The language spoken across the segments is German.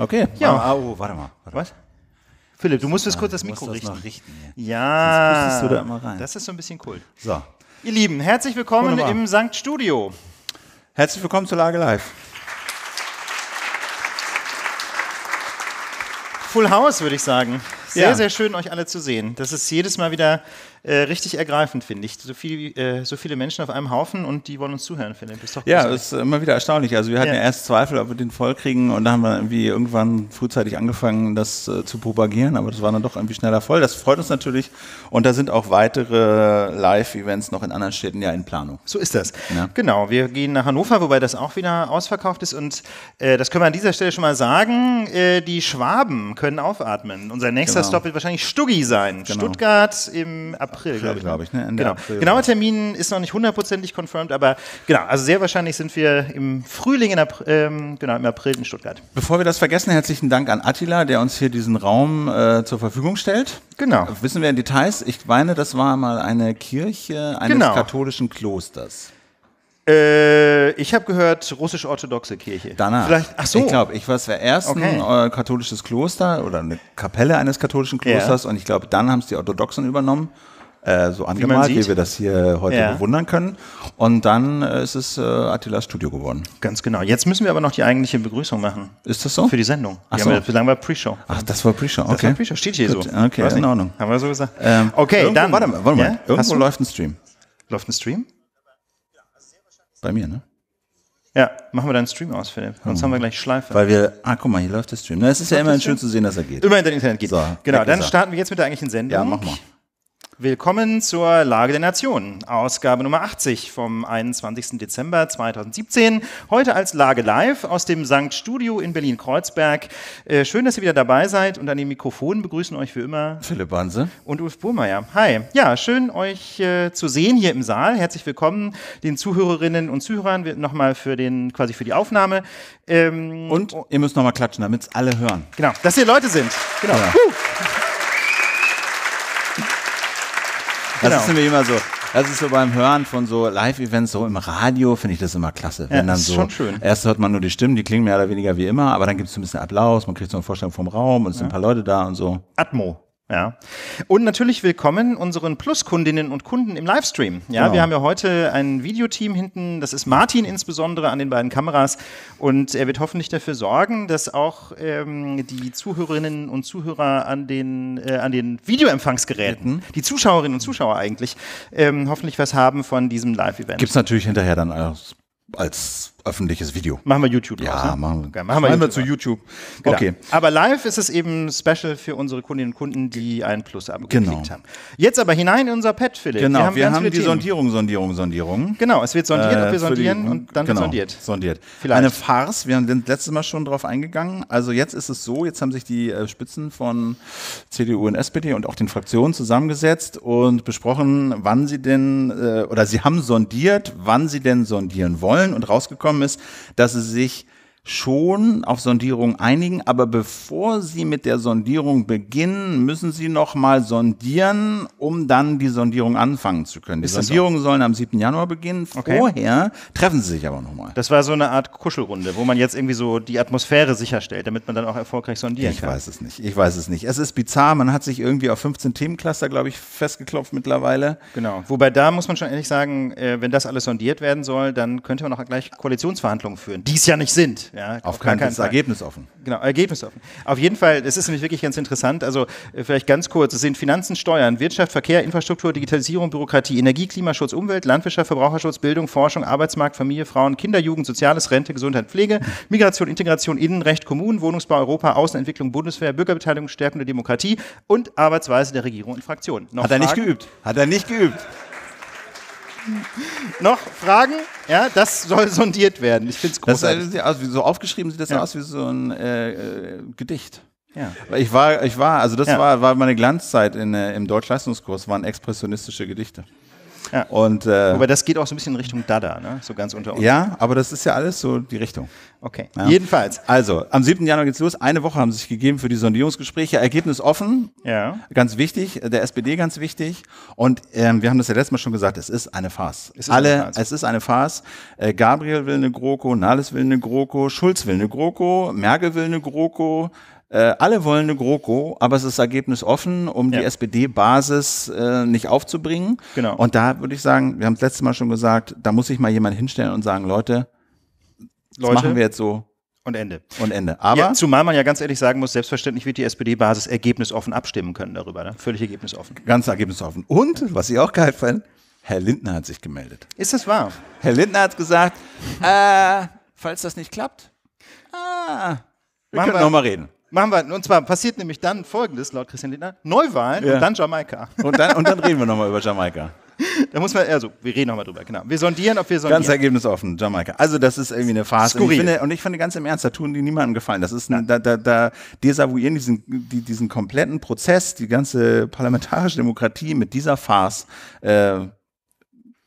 Okay. Ja. Ah, ah, oh, warte mal. Warte. Was? Philipp, du musst jetzt kurz das Mikro das richten. richten. Ja. ja. Das, da immer rein. das ist so ein bisschen cool. So. Ihr Lieben, herzlich willkommen Wunderbar. im Sankt Studio. Herzlich willkommen zur Lage Live. Full House, würde ich sagen. Sehr, ja. sehr schön, euch alle zu sehen. Das ist jedes Mal wieder äh, richtig ergreifend, finde ich. So, viel, äh, so viele Menschen auf einem Haufen und die wollen uns zuhören, finde ich. ja, das ist immer wieder erstaunlich. Also wir hatten ja. ja. erst Zweifel, ob wir den voll kriegen und da haben wir irgendwie irgendwann frühzeitig angefangen, das äh, zu propagieren, aber das war dann doch irgendwie schneller voll. Das freut uns natürlich und da sind auch weitere Live-Events noch in anderen Städten ja in Planung. So ist das. Ja. Genau, wir gehen nach Hannover, wobei das auch wieder ausverkauft ist und äh, das können wir an dieser Stelle schon mal sagen, äh, die Schwaben können aufatmen. Unser nächster genau. Stopp wird wahrscheinlich Stuggi sein. Genau. Stuttgart im April April, glaube ich. Glaub ich ne? ne? genau. April, Genauer Termin ist noch nicht hundertprozentig confirmed, aber genau, also sehr wahrscheinlich sind wir im Frühling, in April, ähm, genau, im April in Stuttgart. Bevor wir das vergessen, herzlichen Dank an Attila, der uns hier diesen Raum äh, zur Verfügung stellt. Genau. Wissen wir in Details? Ich meine, das war mal eine Kirche eines genau. katholischen Klosters äh, ich habe gehört, russisch-orthodoxe Kirche. Danach. Vielleicht, ach so. Ich glaube, ich war es erst okay. ein äh, katholisches Kloster oder eine Kapelle eines katholischen Klosters ja. und ich glaube, dann haben es die Orthodoxen übernommen äh, so angemalt, wie, wie, wir das hier heute ja. bewundern können. Und dann äh, ist es äh, Attilas Studio geworden. Ganz genau. Jetzt müssen wir aber noch die eigentliche Begrüßung machen. Ist das so? Für die Sendung. Ach die so. haben wir, war Pre-Show. Ach, das war Pre-Show. Okay. Das war Pre-Show. Steht hier Gut. so. Ah, okay, in Ordnung. Haben wir so gesagt. Ähm, okay, irgendwo, dann. Warte mal, warte mal. Ja? Irgendwo läuft ein Stream. Läuft ein Stream? Bei mir, ne? Ja, machen wir deinen Stream aus, Philipp. Sonst oh. haben wir gleich Schleife. Weil wir, ah, guck mal, hier läuft der Stream. Na, es ist ja immerhin schön zu sehen, dass er geht. Immerhin dein Internet geht. So, genau, dann gesagt. starten wir jetzt mit der eigentlichen Sendung. Ja, mach mal. Willkommen zur Lage der Nation, Ausgabe Nummer 80 vom 21. Dezember 2017. Heute als Lage live aus dem Sankt Studio in Berlin-Kreuzberg. Äh, schön, dass ihr wieder dabei seid und an den Mikrofonen begrüßen euch wie immer Philipp Banse und Ulf Burmeier. Hi, ja, schön euch äh, zu sehen hier im Saal. Herzlich willkommen den Zuhörerinnen und Zuhörern nochmal für den quasi für die Aufnahme. Ähm, und ihr müsst nochmal klatschen, damit es alle hören. Genau, dass ihr Leute sind. Genau. Ja. Das genau. ist nämlich immer so. Das ist so beim Hören von so Live-Events, so im Radio, finde ich das immer klasse. Wenn ja, dann so, schon schön. Erst hört man nur die Stimmen, die klingen mehr oder weniger wie immer, aber dann gibt es ein bisschen Applaus, man kriegt so eine Vorstellung vom Raum und es ja. sind ein paar Leute da und so. Atmo. Ja. Und natürlich willkommen unseren Plus-Kundinnen und Kunden im Livestream. Ja, genau. wir haben ja heute ein Videoteam hinten. Das ist Martin insbesondere an den beiden Kameras. Und er wird hoffentlich dafür sorgen, dass auch ähm, die Zuhörerinnen und Zuhörer an den, äh, an den Videoempfangsgeräten, die Zuschauerinnen und Zuschauer eigentlich, ähm, hoffentlich was haben von diesem Live-Event. Gibt es natürlich hinterher dann als, als öffentliches Video. Machen wir YouTube ja, raus, ne? machen wir. Okay, machen wir, machen wir zu YouTube. Genau. Okay. Aber live ist es eben special für unsere Kundinnen und Kunden, die ein Plus-Abo genau. haben. Jetzt aber hinein in unser Pad, Philipp. Genau, wir haben, wir haben die Themen. Sondierung, Sondierung, Sondierung. Genau, es wird sondiert äh, und wir sondieren die, hm, und dann genau, sondiert. sondiert. Vielleicht. Eine Farce, wir sind letztes Mal schon drauf eingegangen. Also jetzt ist es so, jetzt haben sich die äh, Spitzen von CDU und SPD und auch den Fraktionen zusammengesetzt und besprochen, wann sie denn, äh, oder sie haben sondiert, wann sie denn sondieren wollen und rausgekommen gekommen ist, dass sie sich schon auf Sondierung einigen, aber bevor Sie mit der Sondierung beginnen, müssen Sie nochmal sondieren, um dann die Sondierung anfangen zu können. Die Ist so? sollen am 7. Januar beginnen. Okay. Vorher treffen Sie sich aber nochmal. Das war so eine Art Kuschelrunde, wo man jetzt irgendwie so die Atmosphäre sicherstellt, damit man dann auch erfolgreich sondieren ich kann. Ich weiß es nicht. Ich weiß es nicht. Es ist bizarr. Man hat sich irgendwie auf 15 Themencluster, glaube ich, festgeklopft mittlerweile. Genau. Wobei da muss man schon ehrlich sagen, äh, wenn das alles sondiert werden soll, dann könnte man auch gleich Koalitionsverhandlungen führen, die es ja nicht sind. Ja, auf keinen, keinen Fall. Ergebnis offen. Genau, Ergebnis offen. Auf jeden Fall, das ist nämlich wirklich ganz interessant. Also äh, vielleicht ganz kurz, es sind Finanzen, Steuern, Wirtschaft, Verkehr, Infrastruktur, Digitalisierung, Bürokratie, Energie, Klimaschutz, Umwelt, Landwirtschaft, Verbraucherschutz, Bildung, Forschung, Arbeitsmarkt, Familie, Frauen, Kinder, Jugend, Soziales, Rente, Gesundheit, Pflege, Migration, Integration, Innenrecht, Kommunen, Wohnungsbau, Europa, Außenentwicklung, Bundeswehr, Bürgerbeteiligung, stärkende Demokratie und Arbeitsweise der Regierung und Fraktionen. Noch Hat Fragen? er nicht geübt. Hat er nicht geübt. noch Fragen? Ja, das soll sondiert werden. Ich finde es großartig. Das, also, so aufgeschrieben sieht das ja. aus wie so ein äh, äh, Gedicht. Ja. Ich war, ich war, also das ja. war, war meine Glanzzeit in, äh, im Deutschleistungskurs, waren expressionistische Gedichte. Ja. Und, äh, Wobei das geht auch so ein bisschen in Richtung Dada, ne? so ganz unter uns. Ja, aber das ist ja alles so die Richtung. Okay, ja. jedenfalls. Also, am 7. Januar geht's los. Eine Woche haben sie sich gegeben für die Sondierungsgespräche. Ergebnis offen, ja. ganz wichtig, der SPD ganz wichtig. Und ähm, wir haben das ja letztes Mal schon gesagt, es ist eine Farce. Es ist Alle, eine Farce. Es ist eine Farce. Äh, Gabriel will eine GroKo, Nahles will eine GroKo, Schulz will eine GroKo, Merkel will eine GroKo, äh, alle wollen eine GroKo, aber es ist Ergebnis offen, um ja. die SPD-Basis äh, nicht aufzubringen. Genau. Und da würde ich sagen, wir haben es letztes Mal schon gesagt, da muss sich mal jemand hinstellen und sagen, Leute, Leute machen wir jetzt so. Und Ende. Und Ende. Aber ja, zumal man ja ganz ehrlich sagen muss, selbstverständlich wird die SPD-Basis ergebnisoffen abstimmen können darüber. Ne? Völlig ergebnisoffen. Ganz ergebnisoffen. Und, was ich auch geil fand, Herr Lindner hat sich gemeldet. Ist das wahr? Herr Lindner hat gesagt, äh, falls das nicht klappt, ah, wir Machen können nochmal reden. Machen wir, und zwar passiert nämlich dann folgendes, laut Christian Lindner, Neuwahlen ja. und dann Jamaika. Und dann, und dann reden wir nochmal über Jamaika. Da muss man, also, wir reden nochmal drüber, genau. Wir sondieren, ob wir sondieren. Ganz ergebnisoffen, Jamaika. Also, das ist irgendwie eine Phase. Skurril. Und ich, finde, und ich finde ganz im Ernst, da tun die niemandem gefallen. Das ist, ein, da, da, da desavouieren diesen, die, diesen kompletten Prozess, die ganze parlamentarische Demokratie mit dieser Farce, äh,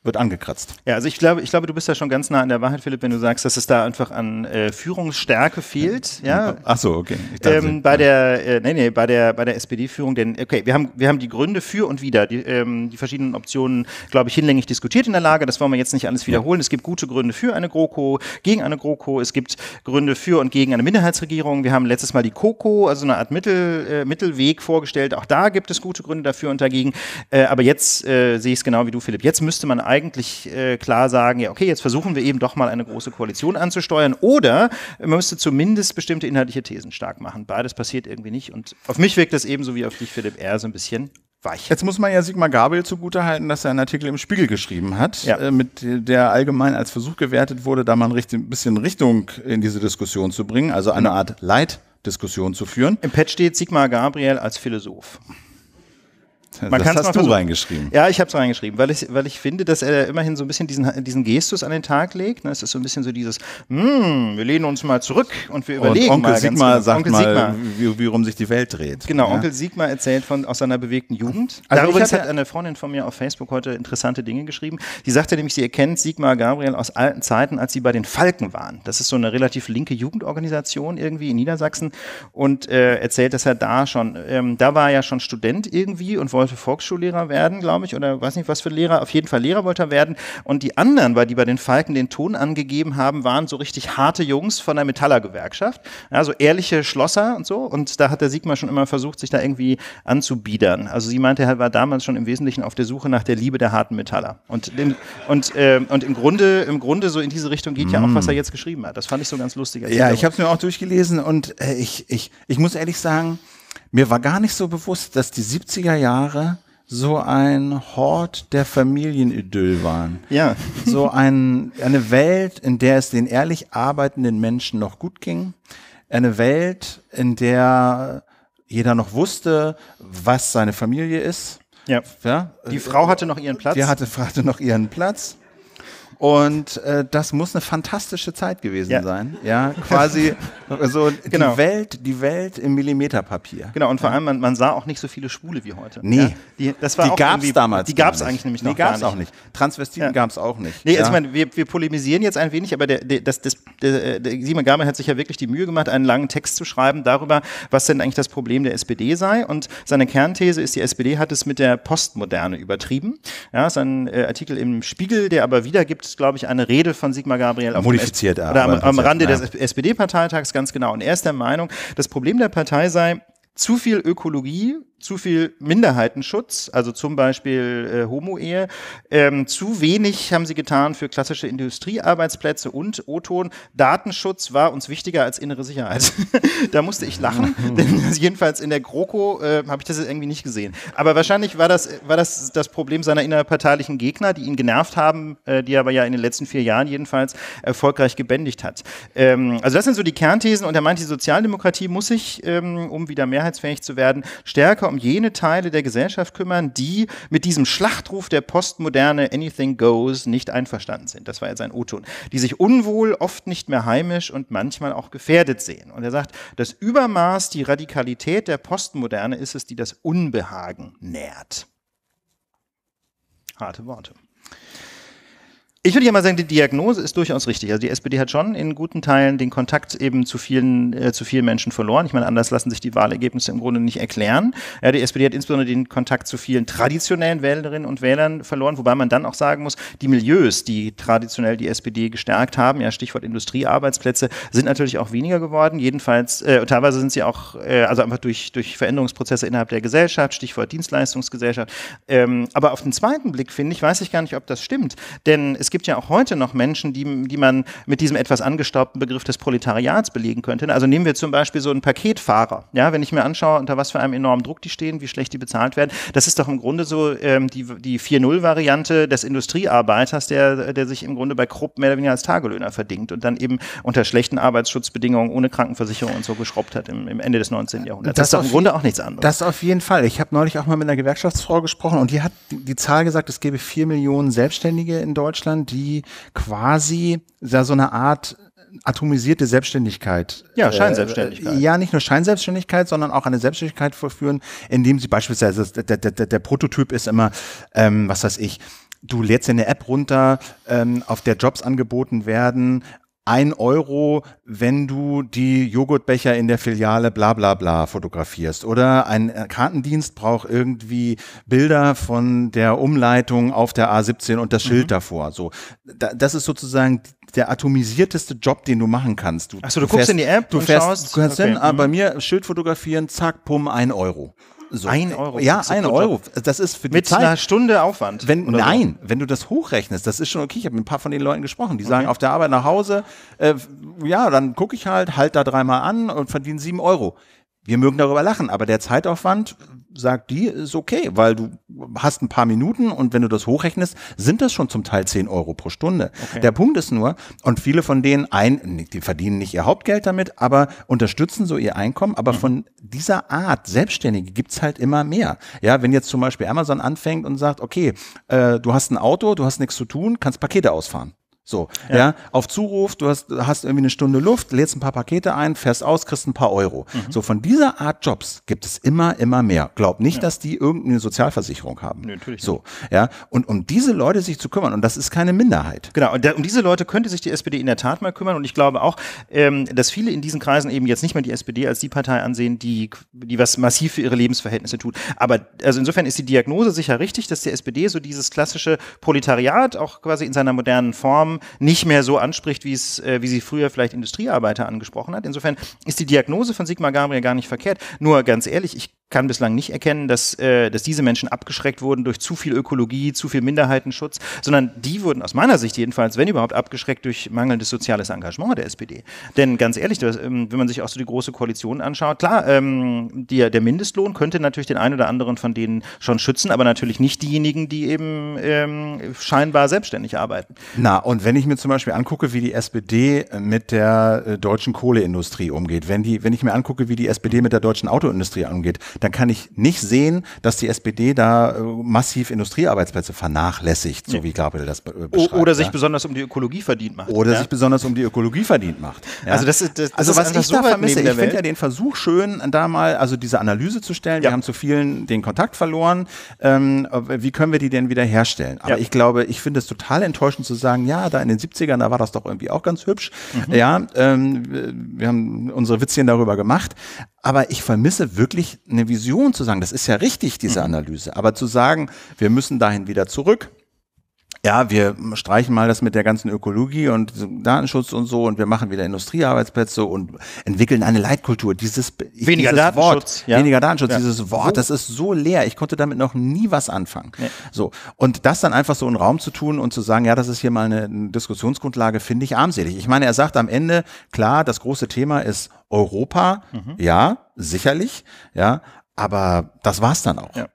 wird angekratzt. Ja, also ich glaube, ich glaube, du bist ja schon ganz nah an der Wahrheit, Philipp, wenn du sagst, dass es da einfach an äh, Führungsstärke fehlt. Ja. Ach so, okay. Dachte, ähm, bei der, äh, nee, nee, bei der, bei der SPD-Führung, denn okay, wir haben, wir haben die Gründe für und wieder, die, ähm, die verschiedenen Optionen, glaube ich, hinlänglich diskutiert in der Lage. Das wollen wir jetzt nicht alles wiederholen. Es gibt gute Gründe für eine GroKo, gegen eine GroKo. Es gibt Gründe für und gegen eine Minderheitsregierung. Wir haben letztes Mal die KOKO, also eine Art Mittel, äh, Mittelweg vorgestellt. Auch da gibt es gute Gründe dafür und dagegen. Äh, aber jetzt äh, sehe ich es genau wie du, Philipp. Jetzt müsste man eigentlich eigentlich äh, klar sagen, ja, okay, jetzt versuchen wir eben doch mal eine große Koalition anzusteuern oder man müsste zumindest bestimmte inhaltliche Thesen stark machen. Beides passiert irgendwie nicht und auf mich wirkt das ebenso wie auf dich, Philipp R., so ein bisschen Weich. Jetzt muss man ja Sigmar Gabriel zugutehalten, dass er einen Artikel im Spiegel geschrieben hat, ja. äh, mit der allgemein als Versuch gewertet wurde, da mal ein bisschen Richtung in diese Diskussion zu bringen, also eine genau. Art Leitdiskussion zu führen. Im Pad steht Sigmar Gabriel als Philosoph. Man das hast du reingeschrieben. Ja, ich habe es reingeschrieben, weil ich, weil ich finde, dass er immerhin so ein bisschen diesen, diesen Gestus an den Tag legt. Ne? Es ist so ein bisschen so dieses, hm, wir lehnen uns mal zurück und wir überlegen und genau. Onkel mal. Sigmar ganz, sagt Onkel mal, Wie, wie rum sich die Welt dreht. Genau, ja? Onkel Sigmar erzählt von, aus seiner bewegten Jugend. Also Darüber hat eine Freundin von mir auf Facebook heute interessante Dinge geschrieben. Die sagte nämlich, sie erkennt Sigmar Gabriel aus alten Zeiten, als sie bei den Falken waren. Das ist so eine relativ linke Jugendorganisation irgendwie in Niedersachsen und äh, erzählt, dass er da schon, ähm, da war er ja schon Student irgendwie und wollte wollte Volksschullehrer werden, glaube ich, oder weiß nicht, was für Lehrer, auf jeden Fall Lehrer wollte er werden. Und die anderen, weil die bei den Falken den Ton angegeben haben, waren so richtig harte Jungs von der Metallergewerkschaft. Also ja, ehrliche Schlosser und so. Und da hat der Sigmar schon immer versucht, sich da irgendwie anzubiedern. Also sie meinte, er war damals schon im Wesentlichen auf der Suche nach der Liebe der harten Metaller. Und, in, und, äh, und im Grunde, im Grunde so in diese Richtung geht mm. ja auch, was er mm. jetzt geschrieben hat. Das fand ich so ganz lustig. Ja, ich habe es mir auch durchgelesen und äh, ich, ich, ich muss ehrlich sagen, mir war gar nicht so bewusst, dass die 70er Jahre so ein Hort der Familienidyll waren. Ja. So ein, eine Welt, in der es den ehrlich arbeitenden Menschen noch gut ging. Eine Welt, in der jeder noch wusste, was seine Familie ist. Ja. ja. Die Frau hatte noch ihren Platz. Die hatte, hatte noch ihren Platz. Und äh, das muss eine fantastische Zeit gewesen ja. sein. Ja, quasi so genau. die Welt, die Welt im Millimeterpapier. Genau, und vor allem, man, man sah auch nicht so viele Schwule wie heute. Nee. Ja? Die, das war die gab es damals. Die gab es eigentlich nämlich noch die gab's gar nicht. auch nicht. Transvestiten ja. gab es auch nicht. Nee, also ich meine, wir, wir polemisieren jetzt ein wenig, aber der, der, das, das, der, der Simon Gabel hat sich ja wirklich die Mühe gemacht, einen langen Text zu schreiben darüber, was denn eigentlich das Problem der SPD sei. Und seine Kernthese ist, die SPD hat es mit der Postmoderne übertrieben. Ja, ist ein äh, Artikel im Spiegel, der aber wiedergibt, gibt, glaube ich, eine Rede von Sigmar Gabriel auf Modifiziert, am, am, am Rande ja. des SPD-Parteitags, ganz genau. Und er ist der Meinung, das Problem der Partei sei, zu viel Ökologie, zu viel Minderheitenschutz, also zum Beispiel äh, Homo-Ehe, ähm, zu wenig haben sie getan für klassische Industriearbeitsplätze und O-Ton, Datenschutz war uns wichtiger als innere Sicherheit. da musste ich lachen, mhm. denn jedenfalls in der GroKo äh, habe ich das irgendwie nicht gesehen. Aber wahrscheinlich war das, war das das Problem seiner innerparteilichen Gegner, die ihn genervt haben, äh, die er aber ja in den letzten vier Jahren jedenfalls erfolgreich gebändigt hat. Ähm, also das sind so die Kernthesen und er meint, die Sozialdemokratie muss sich, ähm, um wieder mehr mehrheitsfähig zu werden, stärker um jene Teile der Gesellschaft kümmern, die mit diesem Schlachtruf der Postmoderne Anything Goes nicht einverstanden sind. Das war jetzt ein O-Ton. Die sich unwohl, oft nicht mehr heimisch und manchmal auch gefährdet sehen. Und er sagt, das Übermaß, die Radikalität der Postmoderne ist es, die das Unbehagen nährt. Harte Worte. Ich würde ja mal sagen, die Diagnose ist durchaus richtig. Also die SPD hat schon in guten Teilen den Kontakt eben zu vielen, äh, zu vielen Menschen verloren. Ich meine, anders lassen sich die Wahlergebnisse im Grunde nicht erklären. Ja, die SPD hat insbesondere den Kontakt zu vielen traditionellen Wählerinnen und Wählern verloren, wobei man dann auch sagen muss, die Milieus, die traditionell die SPD gestärkt haben, ja Stichwort Industriearbeitsplätze, sind natürlich auch weniger geworden. Jedenfalls, äh, teilweise sind sie auch, äh, also einfach durch, durch Veränderungsprozesse innerhalb der Gesellschaft, Stichwort Dienstleistungsgesellschaft. Ähm, aber auf den zweiten Blick finde ich, weiß ich gar nicht, ob das stimmt, denn es gibt ja auch heute noch Menschen, die, die man mit diesem etwas angestaubten Begriff des Proletariats belegen könnte. Also nehmen wir zum Beispiel so einen Paketfahrer. Ja, wenn ich mir anschaue, unter was für einem enormen Druck die stehen, wie schlecht die bezahlt werden, das ist doch im Grunde so ähm, die, die 4.0-Variante des Industriearbeiters, der, der sich im Grunde bei Krupp mehr oder weniger als Tagelöhner verdingt und dann eben unter schlechten Arbeitsschutzbedingungen ohne Krankenversicherung und so geschraubt hat im, im Ende des 19. Jahrhunderts. Das, das ist doch im Grunde auch nichts anderes. Das auf jeden Fall. Ich habe neulich auch mal mit einer Gewerkschaftsfrau gesprochen und die hat die Zahl gesagt, es gäbe vier Millionen Selbstständige in Deutschland die quasi ja, so eine Art äh, atomisierte Selbstständigkeit. Ja, äh, Scheinselbstständigkeit. Äh, ja, nicht nur Scheinselbstständigkeit, sondern auch eine Selbstständigkeit verführen, indem sie beispielsweise, der, der, der Prototyp ist immer, ähm, was weiß ich, du lädst dir eine App runter, ähm, auf der Jobs angeboten werden, ein Euro, wenn du die Joghurtbecher in der Filiale bla bla bla fotografierst. Oder ein äh, Kartendienst braucht irgendwie Bilder von der Umleitung auf der A17 und das Schild mhm. davor. So, das ist sozusagen der atomisierteste Job, den du machen kannst. Du, Achso, du, du guckst fährst, in die App, du fährst, schaust. Du kannst okay. dann mhm. bei mir Schild fotografieren, zack, pum, ein Euro. So. Ein Euro. Ja, ein Euro. Das ist für die Mit Zeit. einer Stunde Aufwand. Wenn, nein, so. wenn du das hochrechnest, das ist schon okay. Ich habe mit ein paar von den Leuten gesprochen, die okay. sagen, auf der Arbeit nach Hause, äh, ja, dann gucke ich halt, halt da dreimal an und verdiene sieben Euro. Wir mögen darüber lachen, aber der Zeitaufwand, sagt die, ist okay, weil du hast ein paar Minuten und wenn du das hochrechnest, sind das schon zum Teil 10 Euro pro Stunde. Okay. Der Punkt ist nur, und viele von denen ein, die verdienen nicht ihr Hauptgeld damit, aber unterstützen so ihr Einkommen, aber mhm. von dieser Art Selbstständige gibt's halt immer mehr. Ja, wenn jetzt zum Beispiel Amazon anfängt und sagt, okay, äh, du hast ein Auto, du hast nichts zu tun, kannst Pakete ausfahren. So, ja. ja. auf Zuruf, du hast, hast irgendwie eine Stunde Luft, lädst ein paar Pakete ein, fährst aus, kriegst ein paar Euro. Mhm. So, von dieser Art Jobs gibt es immer, immer mehr. Glaub nicht, ja. dass die irgendeine Sozialversicherung haben. Nee, natürlich. Nicht. So, ja. Und um diese Leute sich zu kümmern, und das ist keine Minderheit. Genau, und da, um diese Leute könnte sich die SPD in der Tat mal kümmern. Und ich glaube auch, ähm, dass viele in diesen Kreisen eben jetzt nicht mehr die SPD als die Partei ansehen, die, die was massiv für ihre Lebensverhältnisse tut. Aber also insofern ist die Diagnose sicher richtig, dass die SPD so dieses klassische Proletariat auch quasi in seiner modernen Form Form nicht mehr so anspricht, wie es, äh, wie sie früher vielleicht Industriearbeiter angesprochen hat. Insofern ist die Diagnose von Sigmar Gabriel gar nicht verkehrt. Nur ganz ehrlich, ich kann bislang nicht erkennen, dass, äh, dass diese Menschen abgeschreckt wurden durch zu viel Ökologie, zu viel Minderheitenschutz, sondern die wurden aus meiner Sicht jedenfalls, wenn überhaupt, abgeschreckt durch mangelndes soziales Engagement der SPD. Denn ganz ehrlich, das, ähm, wenn man sich auch so die große Koalition anschaut, klar, ähm, die, der Mindestlohn könnte natürlich den einen oder anderen von denen schon schützen, aber natürlich nicht diejenigen, die eben ähm, scheinbar selbstständig arbeiten. Na, und wenn ich mir zum Beispiel angucke, wie die SPD äh, mit der äh, deutschen Kohleindustrie umgeht, wenn die, wenn ich mir angucke, wie die SPD mit der deutschen Autoindustrie umgeht, dann kann ich nicht sehen, dass die SPD da äh, massiv Industriearbeitsplätze vernachlässigt, so nee. wie Gabriel das beschreibt. Oder ja? sich besonders um die Ökologie verdient macht. Oder ja? sich besonders um die Ökologie verdient macht. Ja? Also das ist das, also das was ich da vermisse, ich finde ja den Versuch schön, da mal also diese Analyse zu stellen. Wir haben zu vielen den Kontakt verloren. Ähm, wie können wir die denn wieder herstellen? Aber ich glaube, ich finde es total enttäuschend zu sagen, ja, da in den 70ern, da war das doch irgendwie auch ganz hübsch. Mhm. Ja, ähm, wir haben unsere Witzchen darüber gemacht. Aber ich vermisse wirklich eine Vision zu sagen, das ist ja richtig, diese mhm. Analyse. Aber zu sagen, wir müssen dahin wieder zurück, ja, wir streichen mal das mit der ganzen Ökologie und Datenschutz und so und wir machen wieder Industriearbeitsplätze und entwickeln eine Leitkultur. Dieses, weniger dieses Datenschutz, Wort, ja. weniger Datenschutz, ja. dieses Wort, das ist so leer. Ich konnte damit noch nie was anfangen. Nee. So. Und das dann einfach so in Raum zu tun und zu sagen, ja, das ist hier mal eine, eine Diskussionsgrundlage, finde ich armselig. Ich meine, er sagt am Ende, klar, das große Thema ist Europa. Mhm. Ja, sicherlich. Ja, aber das war's dann auch. Ja.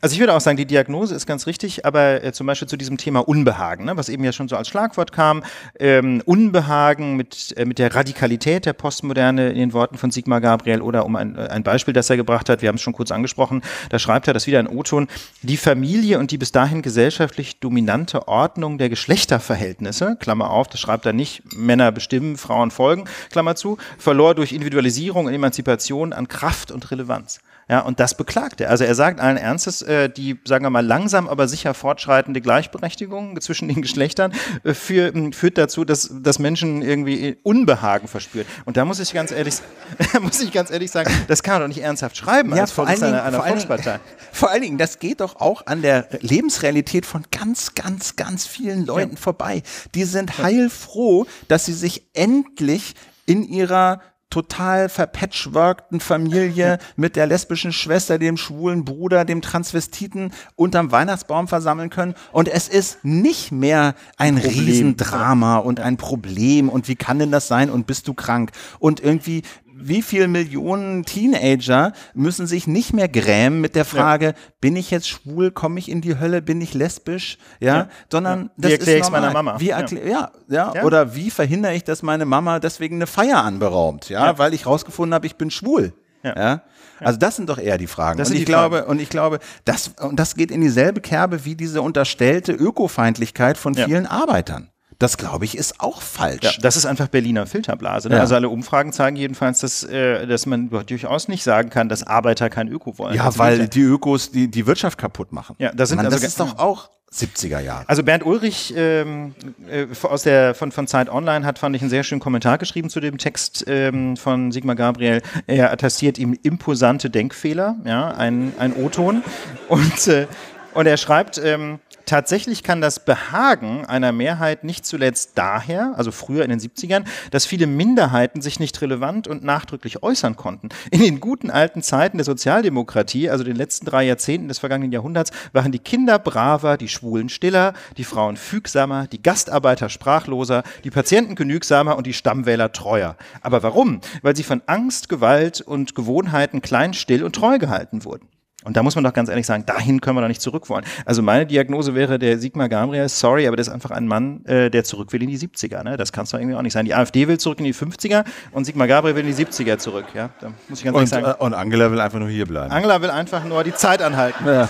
Also ich würde auch sagen, die Diagnose ist ganz richtig, aber äh, zum Beispiel zu diesem Thema Unbehagen, ne, was eben ja schon so als Schlagwort kam, ähm, Unbehagen mit, äh, mit der Radikalität der Postmoderne in den Worten von Sigmar Gabriel oder um ein, äh, ein Beispiel, das er gebracht hat, wir haben es schon kurz angesprochen, da schreibt er das wieder in O-Ton, die Familie und die bis dahin gesellschaftlich dominante Ordnung der Geschlechterverhältnisse, Klammer auf, das schreibt er nicht, Männer bestimmen, Frauen folgen, Klammer zu, verlor durch Individualisierung und Emanzipation an Kraft und Relevanz. Ja, und das beklagt er. Also er sagt allen Ernstes, äh, die, sagen wir mal, langsam aber sicher fortschreitende Gleichberechtigung zwischen den Geschlechtern äh, für, führt dazu, dass, dass Menschen irgendwie äh, Unbehagen verspüren. Und da muss ich ganz ehrlich, muss ich ganz ehrlich sagen, das kann man doch nicht ernsthaft schreiben ja, als Vorsitzender Dingen, einer vor Volkspartei. Allen vor allen Dingen, das geht doch auch an der Lebensrealität von ganz, ganz, ganz vielen Leuten ja. vorbei. Die sind heilfroh, dass sie sich endlich in ihrer total verpatchworkten Familie mit der lesbischen Schwester, dem schwulen Bruder, dem Transvestiten unterm Weihnachtsbaum versammeln können. Und es ist nicht mehr ein Problem. Riesendrama und ein Problem und wie kann denn das sein und bist du krank? Und irgendwie wie viele Millionen Teenager müssen sich nicht mehr grämen mit der Frage, ja. bin ich jetzt schwul, komme ich in die Hölle, bin ich lesbisch, ja, ja. sondern ja. das wie erkläre ich meiner Mama? Wie erklär, ja. Ja, oder wie verhindere ich, dass meine Mama deswegen eine Feier anberaumt, ja, weil ich rausgefunden habe, ich bin schwul, ja. Also das sind doch eher die Fragen. Das und ich glaube, Fragen. und ich glaube, das und das geht in dieselbe Kerbe wie diese unterstellte Ökofeindlichkeit von vielen Arbeitern. Das glaube ich ist auch falsch. Ja, das ist einfach Berliner Filterblase. Ne? Ja. Also alle Umfragen zeigen jedenfalls, dass, äh, dass man durchaus nicht sagen kann, dass Arbeiter kein Öko wollen. Ja, weil Filter. die Ökos die, die Wirtschaft kaputt machen. Ja, das, sind Mann, also das ist doch auch 70er Jahre. Also Bernd Ulrich ähm, äh, aus der, von, von Zeit Online hat, fand ich, einen sehr schönen Kommentar geschrieben zu dem Text ähm, von Sigmar Gabriel. Er attestiert ihm imposante Denkfehler, ja, ein, ein O-Ton. Und, äh, und er schreibt, ähm, tatsächlich kann das Behagen einer Mehrheit nicht zuletzt daher, also früher in den 70ern, dass viele Minderheiten sich nicht relevant und nachdrücklich äußern konnten. In den guten alten Zeiten der Sozialdemokratie, also den letzten drei Jahrzehnten des vergangenen Jahrhunderts, waren die Kinder braver, die Schwulen stiller, die Frauen fügsamer, die Gastarbeiter sprachloser, die Patienten genügsamer und die Stammwähler treuer. Aber warum? Weil sie von Angst, Gewalt und Gewohnheiten klein, still und treu gehalten wurden. Und da muss man doch ganz ehrlich sagen, dahin können wir doch nicht zurück wollen. Also meine Diagnose wäre, der Sigmar Gabriel, sorry, aber das ist einfach ein Mann, äh, der zurück will in die 70er. Ne? Das kann es doch irgendwie auch nicht sein. Die AfD will zurück in die 50er und Sigmar Gabriel will in die 70er zurück. Ja, da muss ich ganz und, ehrlich sagen. Äh, und Angela will einfach nur hier bleiben. Angela will einfach nur die Zeit anhalten. Ja. Ja.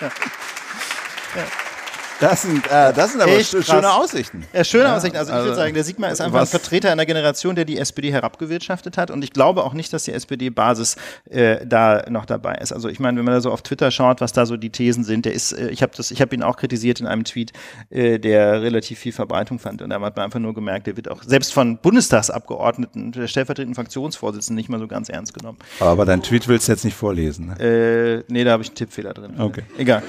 Ja. Das sind, äh, das sind aber Echt schöne Aussichten. Ja, schöne ja, Aussichten. Also, ich würde also sagen, der Sigmar ist einfach ein Vertreter einer Generation, der die SPD herabgewirtschaftet hat. Und ich glaube auch nicht, dass die SPD-Basis äh, da noch dabei ist. Also ich meine, wenn man da so auf Twitter schaut, was da so die Thesen sind, der ist, äh, ich habe das, ich habe ihn auch kritisiert in einem Tweet, äh, der relativ viel Verbreitung fand. Und da hat man einfach nur gemerkt, der wird auch selbst von Bundestagsabgeordneten, der stellvertretenden Fraktionsvorsitzenden nicht mal so ganz ernst genommen. Aber dein Tweet willst du jetzt nicht vorlesen, ne? Äh, nee, da habe ich einen Tippfehler drin. Okay. Egal.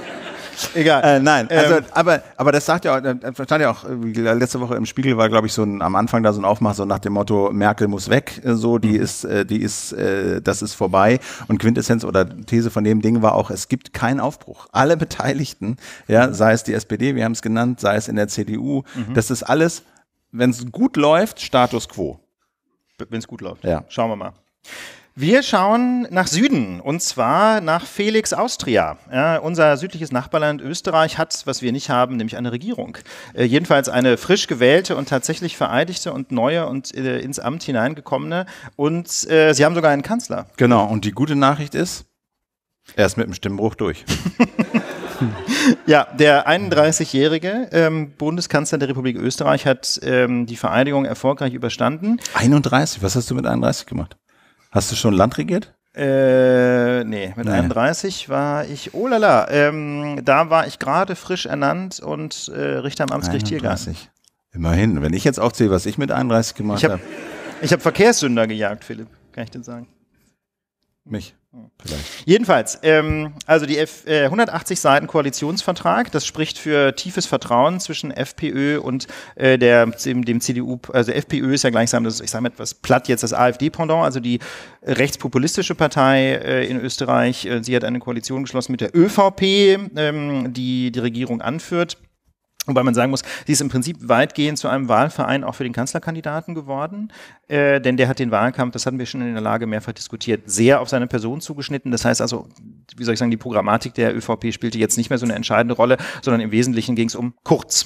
Egal. Äh, nein, ähm, also, ähm. aber, aber das sagt ja, äh, stand ja auch, äh, letzte Woche im Spiegel war, glaube ich, so ein, am Anfang da so ein Aufmach, so nach dem Motto, Merkel muss weg, äh, so, die mhm. ist, die ist, das ist vorbei. Und Quintessenz oder These von dem Ding war auch, es gibt keinen Aufbruch. Alle Beteiligten, ja, mhm. sei es die SPD, wir haben es genannt, sei es in der CDU, mhm. das ist alles, wenn es gut läuft, Status quo. Wenn es gut läuft. Ja. Schauen wir mal. Wir schauen nach Süden und zwar nach Felix Austria. Ja, unser südliches Nachbarland Österreich hat, was wir nicht haben, nämlich eine Regierung. Äh, jedenfalls eine frisch gewählte und tatsächlich vereidigte und neue und äh, ins Amt hineingekommene. Und äh, sie haben sogar einen Kanzler. Genau, und die gute Nachricht ist, er ist mit dem Stimmbruch durch. Ja, der 31-jährige ähm, Bundeskanzler der Republik Österreich hat ähm, die Vereidigung erfolgreich überstanden. 31? Was hast du mit 31 gemacht? Hast du schon Land regiert? Äh, nee, mit Nein. 31 war ich, oh lala, ähm, da war ich gerade frisch ernannt und äh, Richter am Amtsgericht Tiergarten. Immerhin, wenn ich jetzt aufzähle, was ich mit 31 gemacht habe. Ich habe hab. Verkehrssünder gejagt, Philipp, kann ich dir sagen. Mich. Vielleicht. Jedenfalls, ähm, also die F, äh, 180 Seiten Koalitionsvertrag, das spricht für tiefes Vertrauen zwischen FPÖ und äh, der, dem, dem, CDU, also FPÖ ist ja gleichsam, das, ich sage mal etwas platt jetzt, das AfD-Pendant, also die rechtspopulistische Partei äh, in Österreich. Äh, sie hat eine Koalition geschlossen mit der ÖVP, ähm, die die Regierung anführt. Wobei man sagen muss, sie ist im Prinzip weitgehend zu einem Wahlverein auch für den Kanzlerkandidaten geworden, äh, denn der hat den Wahlkampf, das hatten wir schon in der Lage mehrfach diskutiert, sehr auf seine Person zugeschnitten. Das heißt also, wie soll ich sagen, die Programmatik der ÖVP spielte jetzt nicht mehr so eine entscheidende Rolle, sondern im Wesentlichen ging es um Kurz.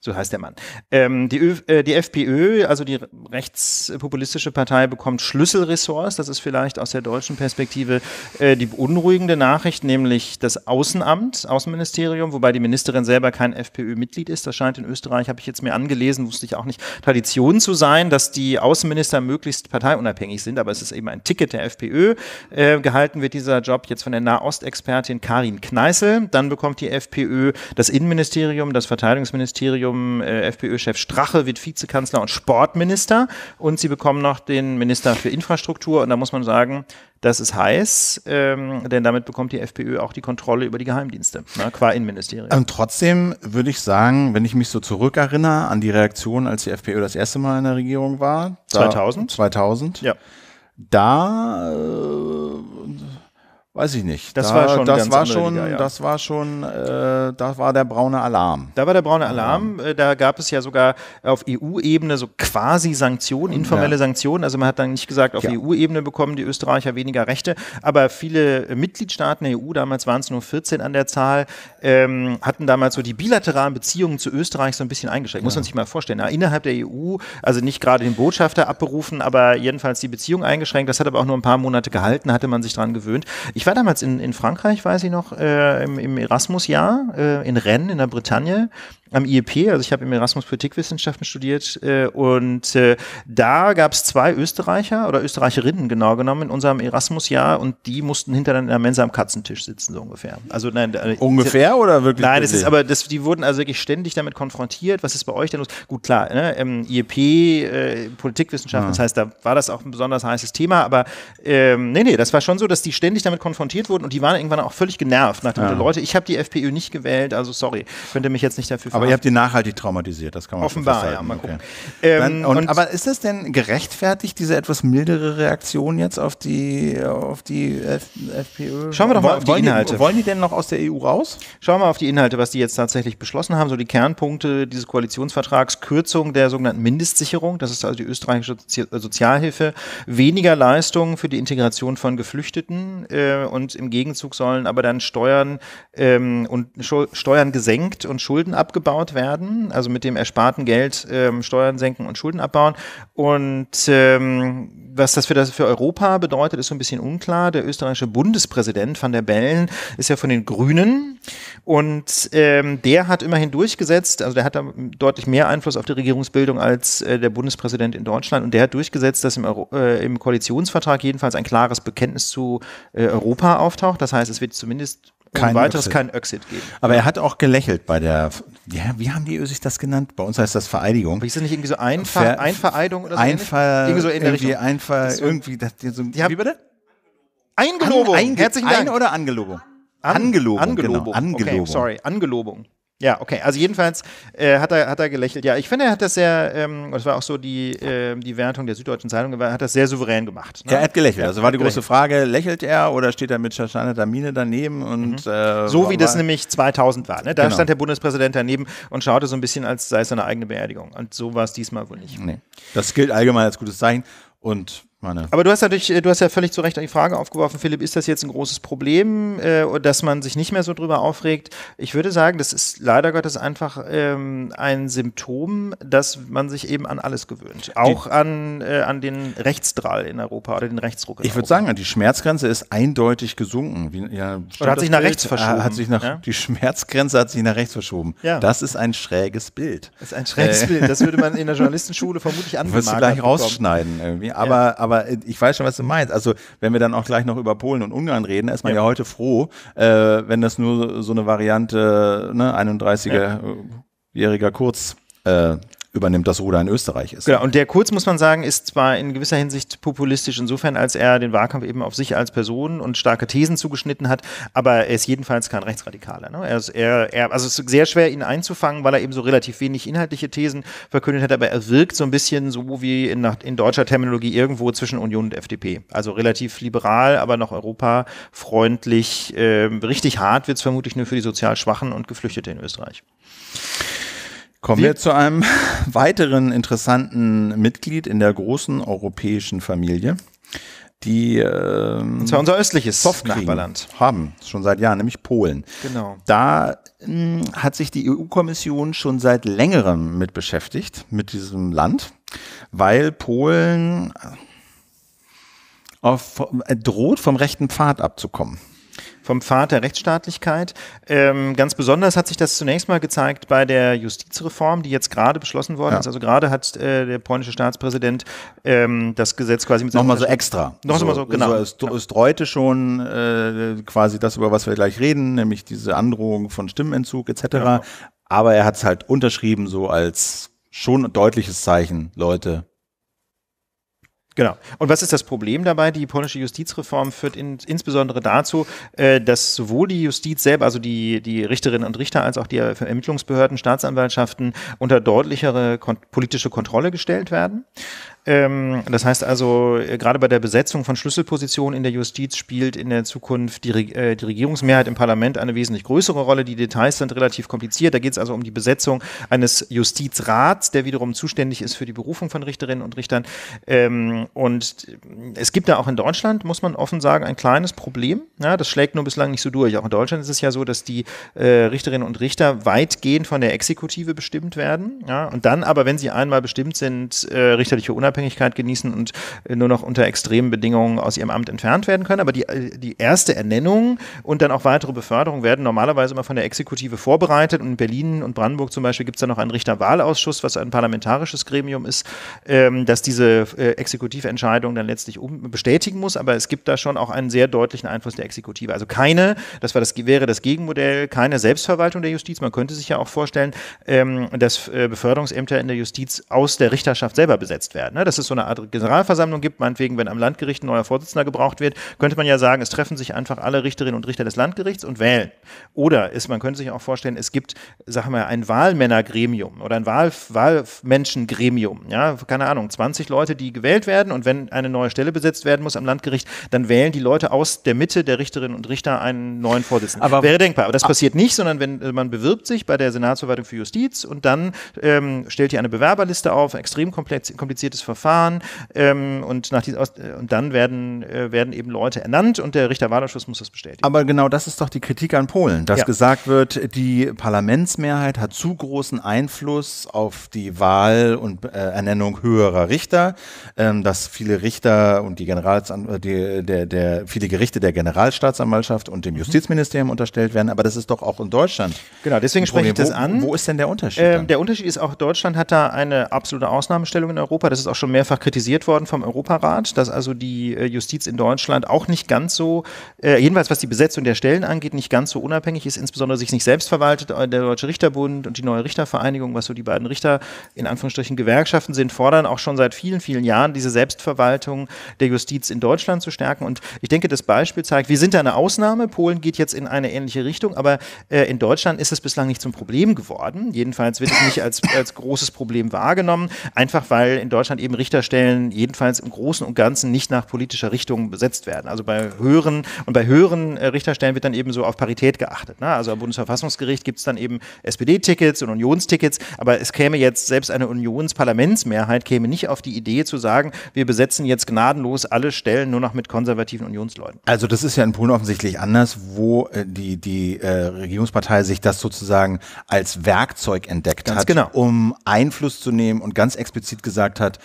So heißt der Mann. Ähm, die, Ö, äh, die FPÖ, also die rechtspopulistische Partei, bekommt Schlüsselressorts. Das ist vielleicht aus der deutschen Perspektive äh, die beunruhigende Nachricht, nämlich das Außenamt, Außenministerium, wobei die Ministerin selber kein FPÖ-Mitglied ist. Das scheint in Österreich, habe ich jetzt mir angelesen, wusste ich auch nicht, Tradition zu sein, dass die Außenminister möglichst parteiunabhängig sind. Aber es ist eben ein Ticket der FPÖ. Äh, gehalten wird dieser Job jetzt von der Nahostexpertin Karin Kneißel. Dann bekommt die FPÖ das Innenministerium, das Verteidigungsministerium, Innenministerium, äh, FPÖ-Chef Strache wird Vizekanzler und Sportminister und sie bekommen noch den Minister für Infrastruktur und da muss man sagen, das ist heiß, ähm, denn damit bekommt die FPÖ auch die Kontrolle über die Geheimdienste, ne, qua Innenministerium. Und trotzdem würde ich sagen, wenn ich mich so zurückerinnere an die Reaktion, als die FPÖ das erste Mal in der Regierung war. 2000? 2000. Ja. Da äh, weiß ich nicht. Das da, war schon, das war schon, Liga, ja. das war schon, äh, da war der braune Alarm. Da war der braune Alarm. Mhm. Da gab es ja sogar auf EU-Ebene so quasi Sanktionen, informelle ja. Sanktionen. Also man hat dann nicht gesagt, auf ja. EU-Ebene bekommen die Österreicher weniger Rechte, aber viele äh, Mitgliedstaaten der EU, damals waren es nur 14 an der Zahl, ähm, hatten damals so die bilateralen Beziehungen zu Österreich so ein bisschen eingeschränkt. Muss man sich mal vorstellen. Na, innerhalb der EU, also nicht gerade den Botschafter abberufen, aber jedenfalls die Beziehung eingeschränkt. Das hat aber auch nur ein paar Monate gehalten, hatte man sich dran gewöhnt. Ich ich war damals in, in Frankreich, weiß ich noch, äh, im, im Erasmus-Jahr, äh, in Rennes in der Bretagne am IEP, also ich habe im Erasmus Politikwissenschaften studiert äh, und äh, da gab es zwei Österreicher oder Österreicherinnen genau genommen in unserem Erasmus-Jahr und die mussten hinter der Mensa am Katzentisch sitzen so ungefähr. Also nein, äh, ungefähr ist, oder wirklich? Nein, es ist aber das, die wurden also wirklich ständig damit konfrontiert. Was ist bei euch denn los? Gut klar, ne? ähm, IEP äh, Politikwissenschaften, ja. das heißt, da war das auch ein besonders heißes Thema, aber ähm, nee, nee, das war schon so, dass die ständig damit konfrontiert wurden und die waren irgendwann auch völlig genervt nach dem ja. Leute, ich habe die FPÖ nicht gewählt, also sorry, könnt ihr mich jetzt nicht dafür aber also ihr habt ihn nachhaltig traumatisiert, das kann man Offenbar, schon ja, mal gucken. Okay. Ähm, dann, und, und, aber ist das denn gerechtfertigt, diese etwas mildere Reaktion jetzt auf die, auf die FPÖ? Schauen wir doch mal auf die Inhalte. Die, wollen die denn noch aus der EU raus? Schauen wir mal auf die Inhalte, was die jetzt tatsächlich beschlossen haben. So die Kernpunkte dieses Koalitionsvertrags, Kürzung der sogenannten Mindestsicherung, das ist also die österreichische Sozialhilfe, weniger Leistungen für die Integration von Geflüchteten äh, und im Gegenzug sollen aber dann Steuern ähm, und Schul Steuern gesenkt und Schulden abgebaut abgebaut werden, also mit dem ersparten Geld ähm, Steuern senken und Schulden abbauen. Und ähm, was das für, das für Europa bedeutet, ist so ein bisschen unklar. Der österreichische Bundespräsident van der Bellen ist ja von den Grünen und ähm, der hat immerhin durchgesetzt, also der hat da deutlich mehr Einfluss auf die Regierungsbildung als äh, der Bundespräsident in Deutschland und der hat durchgesetzt, dass im, Euro äh, im Koalitionsvertrag jedenfalls ein klares Bekenntnis zu äh, Europa auftaucht. Das heißt, es wird zumindest kein weiteres Öxit. kein Öxit geben. Aber er hat auch gelächelt bei der ja, wie haben die sich das genannt? Bei uns heißt das Vereidigung. Aber ist das nicht irgendwie so Einver Ver Einvereidung oder so? Einver irgendwie so in der irgendwie Richtung. Einver so irgendwie, das, so, ja. wie bitte? Eingelobung. An, Herzlichen Dank. Ein oder Angelobung? An Angelobung. Angelobung. Genau. Angelobung. Okay, sorry, Angelobung. Ja, okay. Also jedenfalls äh, hat, er, hat er gelächelt. Ja, ich finde, er hat das sehr, ähm, das war auch so die, äh, die Wertung der Süddeutschen Zeitung, hat das sehr souverän gemacht. Ne? Ja, er hat gelächelt. Also war die große Frage, lächelt er oder steht er mit verschandeter Miene daneben? Und, mhm. äh, so wie das war? nämlich 2000 war. Ne? Da genau. stand der Bundespräsident daneben und schaute so ein bisschen, als sei es seine eigene Beerdigung. Und so war es diesmal wohl nicht. Nee. Das gilt allgemein als gutes Zeichen. Und meine. Aber du hast natürlich, äh, du hast ja völlig zu Recht die Frage aufgeworfen, Philipp, ist das jetzt ein großes Problem, äh, dass man sich nicht mehr so drüber aufregt? Ich würde sagen, das ist leider Gottes einfach ähm, ein Symptom, dass man sich eben an alles gewöhnt. Auch die, an, äh, an den Rechtsdrall in Europa oder den Rechtsruck. ich würde sagen, die Schmerzgrenze ist eindeutig gesunken. Wie, ja, oder hat sich nach Bild? rechts äh, verschoben. Hat sich nach, ja? Die Schmerzgrenze hat sich nach rechts verschoben. Ja. Das ist ein schräges Bild. Das ist ein schräges äh. Bild. Das würde man in der Journalistenschule vermutlich anfangen. angemerkt Wirst du gleich rausschneiden irgendwie. Aber, ja. aber aber äh, ich weiß schon, was du meinst. Also, wenn wir dann auch gleich noch über Polen und Ungarn reden, ist man ja, ja heute froh, äh, wenn das nur so eine Variante, ne, 31-jähriger ja. Kurz übernimmt das Ruder in Österreich ist. Genau, und der Kurz, muss man sagen, ist zwar in gewisser Hinsicht populistisch, insofern, als er den Wahlkampf eben auf sich als Person und starke Thesen zugeschnitten hat, aber er ist jedenfalls kein Rechtsradikaler. Ne? Er ist, er, er, also es ist sehr schwer, ihn einzufangen, weil er eben so relativ wenig inhaltliche Thesen verkündet hat, aber er wirkt so ein bisschen so wie in, in deutscher Terminologie irgendwo zwischen Union und FDP. Also relativ liberal, aber noch europafreundlich. Äh, richtig hart wird es vermutlich nur für die sozial Schwachen und Geflüchtete in Österreich. Kommen wir, wir zu einem weiteren interessanten Mitglied in der großen europäischen Familie, die ähm, und zwar unser östliches Nachbarland haben schon seit Jahren, nämlich Polen. Genau. Da mh, hm, hat sich die EU-Kommission schon seit längerem mit beschäftigt mit diesem Land, weil Polen äh, auf, äh, droht vom rechten Pfad abzukommen vom Pfad der Rechtsstaatlichkeit. Ähm, ganz besonders hat sich das zunächst mal gezeigt bei der Justizreform, die jetzt gerade beschlossen worden ja. ist. Also gerade hat äh, der polnische Staatspräsident ähm, das Gesetz quasi mit Nochmal so extra. Nochmal so, so, genau. So, es, ja. es dreute schon äh, quasi das, über was wir gleich reden, nämlich diese Androhung von Stimmenentzug etc. Genau. Aber er hat es halt unterschrieben, so als schon deutliches Zeichen, Leute, Genau. Und was ist das Problem dabei? Die polnische Justizreform führt in, insbesondere dazu, äh, dass sowohl die Justiz selber, also die, die Richterinnen und Richter, als auch die Ermittlungsbehörden, Staatsanwaltschaften unter deutlichere kon politische Kontrolle gestellt werden. Ähm, das heißt also, äh, gerade bei der Besetzung von Schlüsselpositionen in der Justiz spielt in der Zukunft die, äh, die Regierungsmehrheit im Parlament eine wesentlich größere Rolle. Die Details sind relativ kompliziert. Da geht es also um die Besetzung eines Justizrats, der wiederum zuständig ist für die Berufung von Richterinnen und Richtern. Ähm, und es gibt da auch in Deutschland, muss man offen sagen, ein kleines Problem. Ja, das schlägt nur bislang nicht so durch. Auch in Deutschland ist es ja so, dass die äh, Richterinnen und Richter weitgehend von der Exekutive bestimmt werden. Ja, und dann aber, wenn sie einmal bestimmt sind, richterliche Unabhängigkeit Unabhängigkeit genießen und äh, nur noch unter extremen Bedingungen aus ihrem Amt entfernt werden können. Aber die, äh, die erste Ernennung und dann auch weitere Beförderung werden normalerweise immer von der Exekutive vorbereitet. Und in Berlin und Brandenburg zum Beispiel gibt es da noch einen Richterwahlausschuss, was ein parlamentarisches Gremium ist, ähm, das diese äh, Exekutiventscheidung dann letztlich um, bestätigen muss. Aber es gibt da schon auch einen sehr deutlichen Einfluss der Exekutive. Also keine, das war das, wäre das Gegenmodell, keine Selbstverwaltung der Justiz. Man könnte sich ja auch vorstellen, ähm, dass äh, Beförderungsämter in der Justiz aus der Richterschaft selber besetzt werden. Ne? dass es so eine Art Generalversammlung gibt, meinetwegen, wenn am Landgericht ein neuer Vorsitzender gebraucht wird, könnte man ja sagen, es treffen sich einfach alle Richterinnen und Richter des Landgerichts und wählen. Oder ist, man könnte sich auch vorstellen, es gibt, sagen wir, mal, ein Wahlmännergremium oder ein Wahlmenschengremium. Ja, keine Ahnung, 20 Leute, die gewählt werden und wenn eine neue Stelle besetzt werden muss am Landgericht, dann wählen die Leute aus der Mitte der Richterinnen und Richter einen neuen Vorsitzenden. Aber Wäre denkbar. Aber das ah. passiert nicht, sondern wenn äh, man bewirbt sich bei der Senatsverwaltung für Justiz und dann ähm, stellt ihr eine Bewerberliste auf, extrem kompliziertes Verfahren Verfahren ähm, und, nach dies, äh, und dann werden, äh, werden eben Leute ernannt und der Richterwahlausschuss muss das bestätigen. Aber genau das ist doch die Kritik an Polen, dass ja. gesagt wird, die Parlamentsmehrheit hat zu großen Einfluss auf die Wahl und äh, Ernennung höherer Richter, ähm, dass viele Richter und die Generalsanwalt, die, der, der, viele Gerichte der Generalstaatsanwaltschaft und dem mhm. Justizministerium unterstellt werden, aber das ist doch auch in Deutschland. Genau, deswegen spreche ich das an. Wo, wo ist denn der Unterschied? Ähm, der Unterschied ist auch, Deutschland hat da eine absolute Ausnahmestellung in Europa. Das ist auch auch schon mehrfach kritisiert worden vom Europarat, dass also die äh, Justiz in Deutschland auch nicht ganz so, äh, jedenfalls was die Besetzung der Stellen angeht, nicht ganz so unabhängig ist, insbesondere sich nicht selbst verwaltet. Äh, der Deutsche Richterbund und die neue Richtervereinigung, was so die beiden Richter in Anführungsstrichen Gewerkschaften sind, fordern auch schon seit vielen, vielen Jahren diese Selbstverwaltung der Justiz in Deutschland zu stärken. Und ich denke, das Beispiel zeigt, wir sind da eine Ausnahme. Polen geht jetzt in eine ähnliche Richtung, aber in Deutschland ist es bislang nicht zum Problem geworden. Jedenfalls wird es nicht als, als großes Problem wahrgenommen, einfach weil in Deutschland eben eben Richterstellen jedenfalls im Großen und Ganzen nicht nach politischer Richtung besetzt werden. Also bei höheren und bei höheren äh, Richterstellen wird dann eben so auf Parität geachtet. Ne? Also am Bundesverfassungsgericht gibt es dann eben SPD-Tickets und Unionstickets, aber es käme jetzt selbst eine Unionsparlamentsmehrheit käme nicht auf die Idee zu sagen, wir besetzen jetzt gnadenlos alle Stellen nur noch mit konservativen Unionsleuten. Also das ist ja in Polen offensichtlich anders, wo äh, die die äh, Regierungspartei sich das sozusagen als Werkzeug entdeckt ganz hat, genau. um Einfluss zu nehmen und ganz explizit gesagt hat,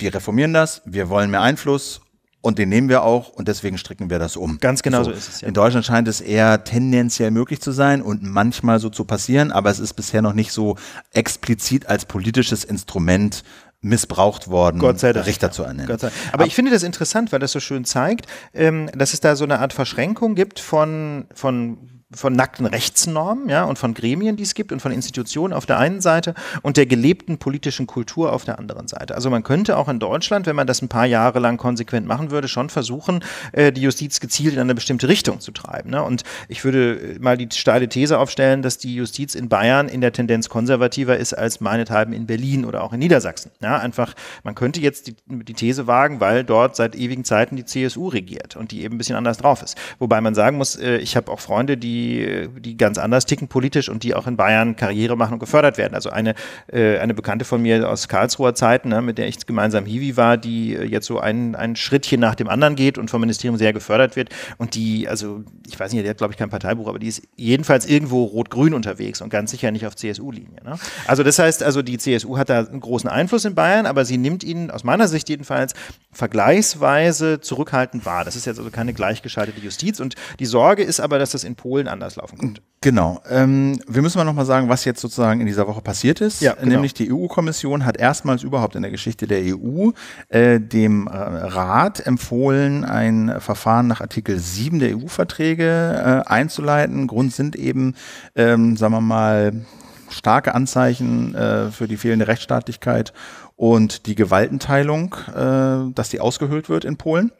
wir reformieren das, wir wollen mehr Einfluss und den nehmen wir auch und deswegen stricken wir das um. Ganz genau so, so ist es. Ja. In Deutschland scheint es eher tendenziell möglich zu sein und manchmal so zu passieren, aber es ist bisher noch nicht so explizit als politisches Instrument missbraucht worden, Richter zu ernennen. Aber, Aber ich finde das interessant, weil das so schön zeigt, ähm, dass es da so eine Art Verschränkung gibt von, von von nackten Rechtsnormen ja, und von Gremien, die es gibt und von Institutionen auf der einen Seite und der gelebten politischen Kultur auf der anderen Seite. Also man könnte auch in Deutschland, wenn man das ein paar Jahre lang konsequent machen würde, schon versuchen, äh, die Justiz gezielt in eine bestimmte Richtung zu treiben. Ne? Und ich würde äh, mal die steile These aufstellen, dass die Justiz in Bayern in der Tendenz konservativer ist als meinethalben in Berlin oder auch in Niedersachsen. Ja, einfach, man könnte jetzt die, die These wagen, weil dort seit ewigen Zeiten die CSU regiert und die eben ein bisschen anders drauf ist. Wobei man sagen muss, äh, ich habe auch Freunde, die die, die ganz anders ticken politisch und die auch in Bayern Karriere machen und gefördert werden. Also eine, äh, eine Bekannte von mir aus Karlsruher Zeiten, ne, mit der ich gemeinsam Hiwi war, die äh, jetzt so ein, ein Schrittchen nach dem anderen geht und vom Ministerium sehr gefördert wird und die, also ich weiß nicht, die hat glaube ich kein Parteibuch, aber die ist jedenfalls irgendwo rot-grün unterwegs und ganz sicher nicht auf CSU-Linie. Ne? Also das heißt, also die CSU hat da einen großen Einfluss in Bayern, aber sie nimmt ihn aus meiner Sicht jedenfalls vergleichsweise zurückhaltend wahr. Das ist jetzt also keine gleichgeschaltete Justiz und die Sorge ist aber, dass das in Polen bisschen anders laufen hm, könnte. Genau. Ähm, wir müssen mal nochmal sagen, was jetzt sozusagen in dieser Woche passiert ist. Ja, genau. Nämlich die EU-Kommission hat erstmals überhaupt in der Geschichte der EU äh, dem äh, Rat empfohlen, ein Verfahren nach Artikel 7 der EU-Verträge äh, einzuleiten. Grund sind eben, ähm, sagen wir mal, starke Anzeichen äh, für die fehlende Rechtsstaatlichkeit und die Gewaltenteilung, äh, dass die ausgehöhlt wird in Polen.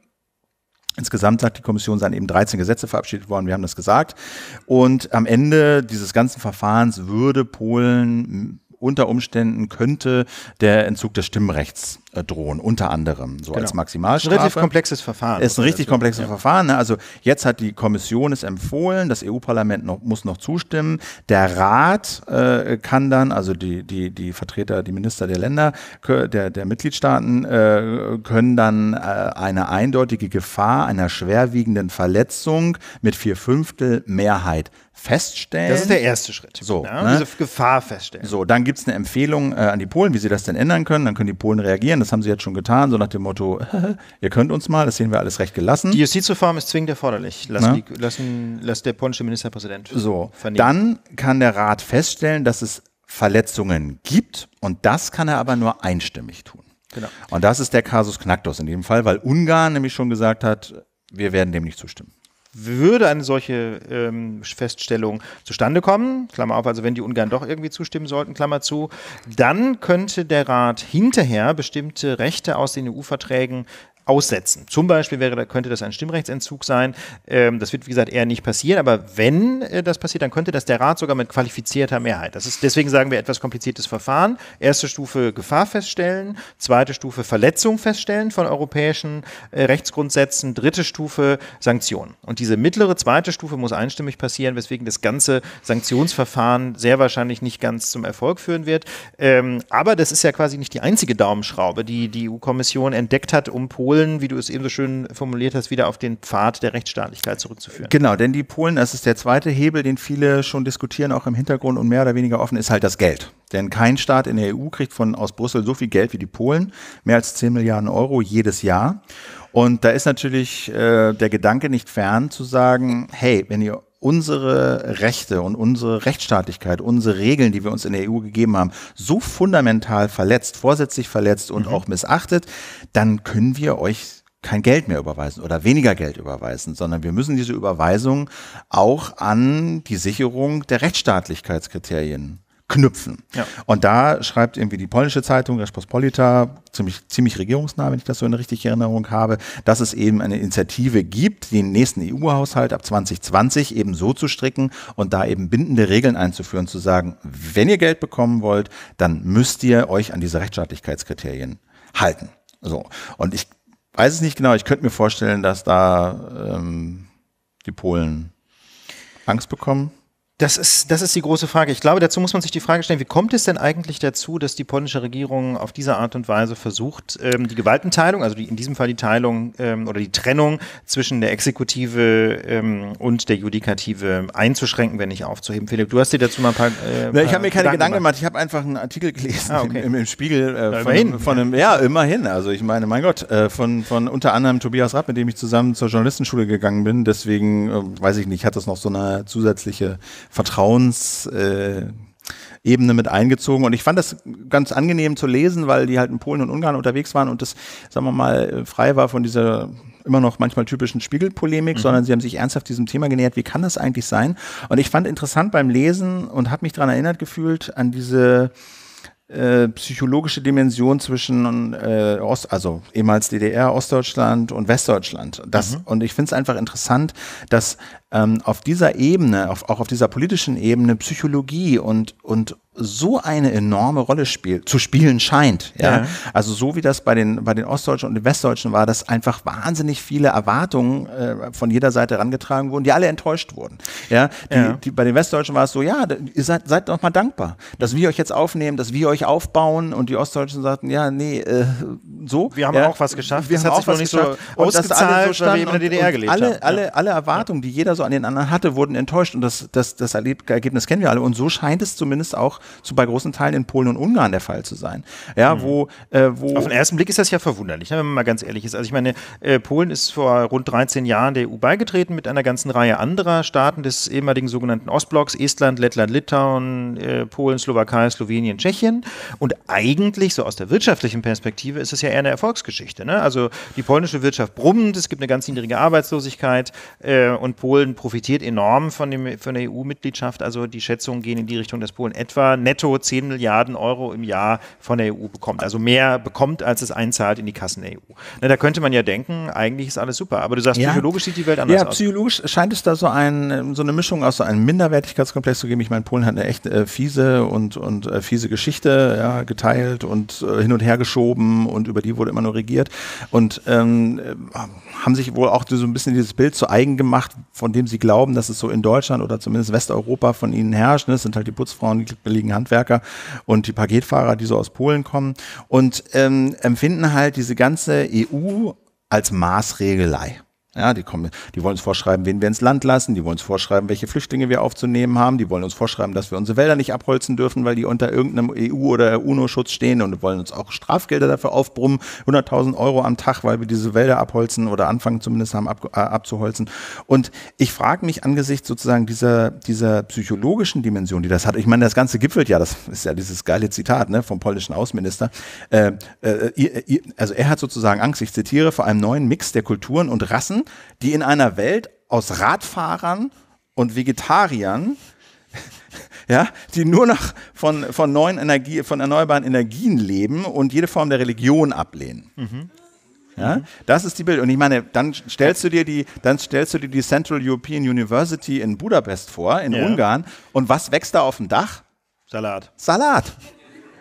Insgesamt sagt die Kommission, seien eben 13 Gesetze verabschiedet worden, wir haben das gesagt. Und am Ende dieses ganzen Verfahrens würde Polen unter Umständen könnte der Entzug des Stimmrechts äh, drohen, unter anderem, so genau. als Maximalstrafe. Ein relativ komplexes Verfahren. Ist ein richtig also, komplexes ja. Verfahren. Ne? Also jetzt hat die Kommission es empfohlen, das EU-Parlament noch, muss noch zustimmen. Der Rat äh, kann dann, also die, die, die Vertreter, die Minister der Länder, der, der Mitgliedstaaten, äh, können dann äh, eine eindeutige Gefahr einer schwerwiegenden Verletzung mit vier Fünftel Mehrheit feststellen. Das ist der erste Schritt. So, ne? ne? Diese Gefahr feststellen. So, dann gibt es eine Empfehlung äh, an die Polen, wie sie das denn ändern können. Dann können die Polen reagieren rein, das haben sie jetzt schon getan, so nach dem Motto, ihr könnt uns mal, das sehen wir alles recht gelassen. Die Justizreform ist zwingend erforderlich, lass, die, lassen, lass der polnische Ministerpräsident So, vernehmen. dann kann der Rat feststellen, dass es Verletzungen gibt und das kann er aber nur einstimmig tun. Genau. Und das ist der Kasus Knacktus in dem Fall, weil Ungarn nämlich schon gesagt hat, wir werden dem nicht zustimmen würde eine solche ähm, Feststellung zustande kommen, Klammer auf, also wenn die Ungarn doch irgendwie zustimmen sollten, Klammer zu, dann könnte der Rat hinterher bestimmte Rechte aus den EU-Verträgen aussetzen. Zum Beispiel wäre, könnte das ein Stimmrechtsentzug sein. Ähm, das wird, wie gesagt, eher nicht passieren. Aber wenn äh, das passiert, dann könnte das der Rat sogar mit qualifizierter Mehrheit. Das ist, deswegen sagen wir etwas kompliziertes Verfahren. Erste Stufe Gefahr feststellen. Zweite Stufe Verletzung feststellen von europäischen äh, Rechtsgrundsätzen. Dritte Stufe Sanktionen. Und diese mittlere zweite Stufe muss einstimmig passieren, weswegen das ganze Sanktionsverfahren sehr wahrscheinlich nicht ganz zum Erfolg führen wird. Ähm, aber das ist ja quasi nicht die einzige Daumenschraube, die die EU-Kommission entdeckt hat, um Polen Polen, wie du es eben so schön formuliert hast, wieder auf den Pfad der Rechtsstaatlichkeit zurückzuführen. Genau, denn die Polen, das ist der zweite Hebel, den viele schon diskutieren, auch im Hintergrund und mehr oder weniger offen, ist halt das Geld. Denn kein Staat in der EU kriegt von aus Brüssel so viel Geld wie die Polen, mehr als 10 Milliarden Euro jedes Jahr. Und da ist natürlich äh, der Gedanke nicht fern zu sagen, hey, wenn ihr unsere Rechte und unsere Rechtsstaatlichkeit, unsere Regeln, die wir uns in der EU gegeben haben, so fundamental verletzt, vorsätzlich verletzt und mhm. auch missachtet, dann können wir euch kein Geld mehr überweisen oder weniger Geld überweisen, sondern wir müssen diese Überweisung auch an die Sicherung der Rechtsstaatlichkeitskriterien knüpfen. Ja. Und da schreibt irgendwie die polnische Zeitung, Rzeczpospolita, ziemlich, ziemlich regierungsnah, wenn ich das so in richtige Erinnerung habe, dass es eben eine Initiative gibt, den nächsten EU-Haushalt ab 2020 eben so zu stricken und da eben bindende Regeln einzuführen, zu sagen, wenn ihr Geld bekommen wollt, dann müsst ihr euch an diese Rechtsstaatlichkeitskriterien halten. So. Und ich weiß es nicht genau, ich könnte mir vorstellen, dass da ähm, die Polen Angst bekommen. Das ist, das ist die große Frage. Ich glaube, dazu muss man sich die Frage stellen, wie kommt es denn eigentlich dazu, dass die polnische Regierung auf diese Art und Weise versucht, ähm, die Gewaltenteilung, also die, in diesem Fall die Teilung ähm, oder die Trennung zwischen der Exekutive ähm, und der Judikative einzuschränken, wenn nicht aufzuheben? Philipp, du hast dir dazu mal ein paar. Äh, Na, ich habe mir keine Gedanken, Gedanken gemacht. Ich habe einfach einen Artikel gelesen ah, okay. im, im, Spiegel. Äh, von, immerhin. Von einem, ja, immerhin. Also ich meine, mein Gott, äh, von, von unter anderem Tobias Rapp, mit dem ich zusammen zur Journalistenschule gegangen bin. Deswegen, äh, weiß ich nicht, hat das noch so eine zusätzliche Vertrauensebene äh, mit eingezogen. Und ich fand das ganz angenehm zu lesen, weil die halt in Polen und Ungarn unterwegs waren und das, sagen wir mal, äh, frei war von dieser immer noch manchmal typischen Spiegelpolemik, mhm. sondern sie haben sich ernsthaft diesem Thema genähert, wie kann das eigentlich sein? Und ich fand interessant beim Lesen und habe mich daran erinnert gefühlt, an diese äh, psychologische Dimension zwischen äh, Ost, also ehemals DDR, Ostdeutschland und Westdeutschland. Das, mhm. Und ich finde es einfach interessant, dass ähm, auf dieser Ebene, auf, auch auf dieser politischen Ebene Psychologie und, und so eine enorme Rolle spiel, zu spielen scheint. Ja? ja? Also so wie das bei den, bei den Ostdeutschen und den Westdeutschen war, dass einfach wahnsinnig viele Erwartungen äh, von jeder Seite herangetragen wurden, die alle enttäuscht wurden. Ja? Die, ja. Die, bei den Westdeutschen war es so, ja, ihr seid, seid doch mal dankbar, dass wir euch jetzt aufnehmen, dass wir euch aufbauen und die Ostdeutschen sagten, ja, nee, äh, so. Wir haben ja, auch was geschafft. Wir das haben auch was nicht geschafft. so ausgezahlt, so weil wir in der DDR gelebt alle, haben. Alle, alle Erwartungen, die jeder so an den anderen hatte, wurden enttäuscht. Und das, das, das Ergebnis kennen wir alle. Und so scheint es zumindest auch zu, bei großen Teilen in Polen und Ungarn der Fall zu sein. Ja, mhm. wo, äh, wo Auf den ersten Blick ist das ja verwunderlich, ne, wenn man mal ganz ehrlich ist. Also ich meine, äh, Polen ist vor rund 13 Jahren der EU beigetreten mit einer ganzen Reihe anderer Staaten des ehemaligen sogenannten Ostblocks, Estland, Lettland, Litauen, äh, Polen, Slowakei, Slowenien, Tschechien. Und eigentlich, so aus der wirtschaftlichen Perspektive, ist es ja eher eine Erfolgsgeschichte. Ne? Also die polnische Wirtschaft brummt, es gibt eine ganz niedrige Arbeitslosigkeit äh, und Polen Polen profitiert enorm von, dem, von der EU-Mitgliedschaft. Also die Schätzungen gehen in die Richtung, dass Polen etwa netto 10 Milliarden Euro im Jahr von der EU bekommt. Also mehr bekommt, als es einzahlt in die Kassen der EU. Na, da könnte man ja denken, eigentlich ist alles super. Aber du sagst, ja. psychologisch sieht die Welt anders aus. Ja, psychologisch aus. scheint es da so, ein, so eine Mischung aus so einem Minderwertigkeitskomplex zu geben. Ich meine, Polen hat eine echt äh, fiese und, und äh, fiese Geschichte ja, geteilt und äh, hin und her geschoben und über die wurde immer nur regiert. Und ähm, äh, haben sich wohl auch so ein bisschen dieses Bild zu eigen gemacht, von dem sie glauben, dass es so in Deutschland oder zumindest Westeuropa von ihnen herrscht. Das ne? sind halt die Putzfrauen, die billigen Handwerker und die Paketfahrer, die so aus Polen kommen und ähm, empfinden halt diese ganze EU als Maßregelei. Ja, die, kommen, die wollen uns vorschreiben, wen wir ins Land lassen, die wollen uns vorschreiben, welche Flüchtlinge wir aufzunehmen haben, die wollen uns vorschreiben, dass wir unsere Wälder nicht abholzen dürfen, weil die unter irgendeinem EU- oder UNO-Schutz stehen und wollen uns auch Strafgelder dafür aufbrummen, 100.000 Euro am Tag, weil wir diese Wälder abholzen oder anfangen zumindest haben ab, äh, abzuholzen. Und ich frage mich angesichts sozusagen dieser, dieser psychologischen Dimension, die das hat, ich meine, das Ganze gipfelt ja, das ist ja dieses geile Zitat ne, vom polnischen Außenminister, äh, äh, also er hat sozusagen Angst, ich zitiere, vor einem neuen Mix der Kulturen und Rassen, die in einer Welt aus Radfahrern und Vegetariern ja, die nur noch von, von neuen Energie, von erneuerbaren Energien leben und jede Form der Religion ablehnen. Mhm. Ja, das ist die Bild. Und ich meine, dann stellst du dir die, dann stellst du dir die Central European University in Budapest vor, in ja. Ungarn. Und was wächst da auf dem Dach? Salat. Salat.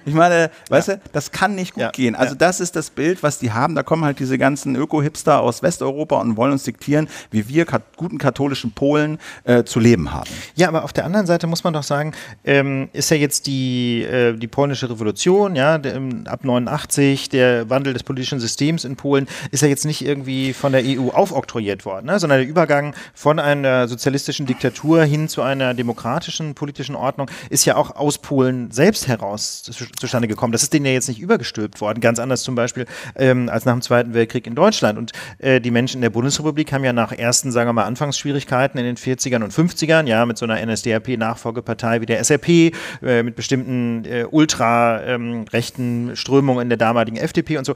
Ich meine, weißt ja. du, das kann nicht gut ja. gehen. Also das ist das Bild, was die haben. Da kommen halt diese ganzen Öko-Hipster aus Westeuropa und wollen uns diktieren, wie wir kat guten katholischen Polen äh, zu leben haben. Ja, aber auf der anderen Seite muss man doch sagen, ähm, ist ja jetzt die, äh, die polnische Revolution, ja, der, ähm, ab 89, der Wandel des politischen Systems in Polen, ist ja jetzt nicht irgendwie von der EU aufoktroyiert worden, ne? sondern der Übergang von einer sozialistischen Diktatur hin zu einer demokratischen politischen Ordnung ist ja auch aus Polen selbst heraus zustande gekommen. Das ist denen ja jetzt nicht übergestülpt worden, ganz anders zum Beispiel ähm, als nach dem Zweiten Weltkrieg in Deutschland. Und äh, die Menschen in der Bundesrepublik haben ja nach ersten, sagen wir mal, Anfangsschwierigkeiten in den 40ern und 50ern, ja, mit so einer NSDAP-Nachfolgepartei wie der SRP, äh, mit bestimmten äh, ultra-rechten ähm, Strömungen in der damaligen FDP und so.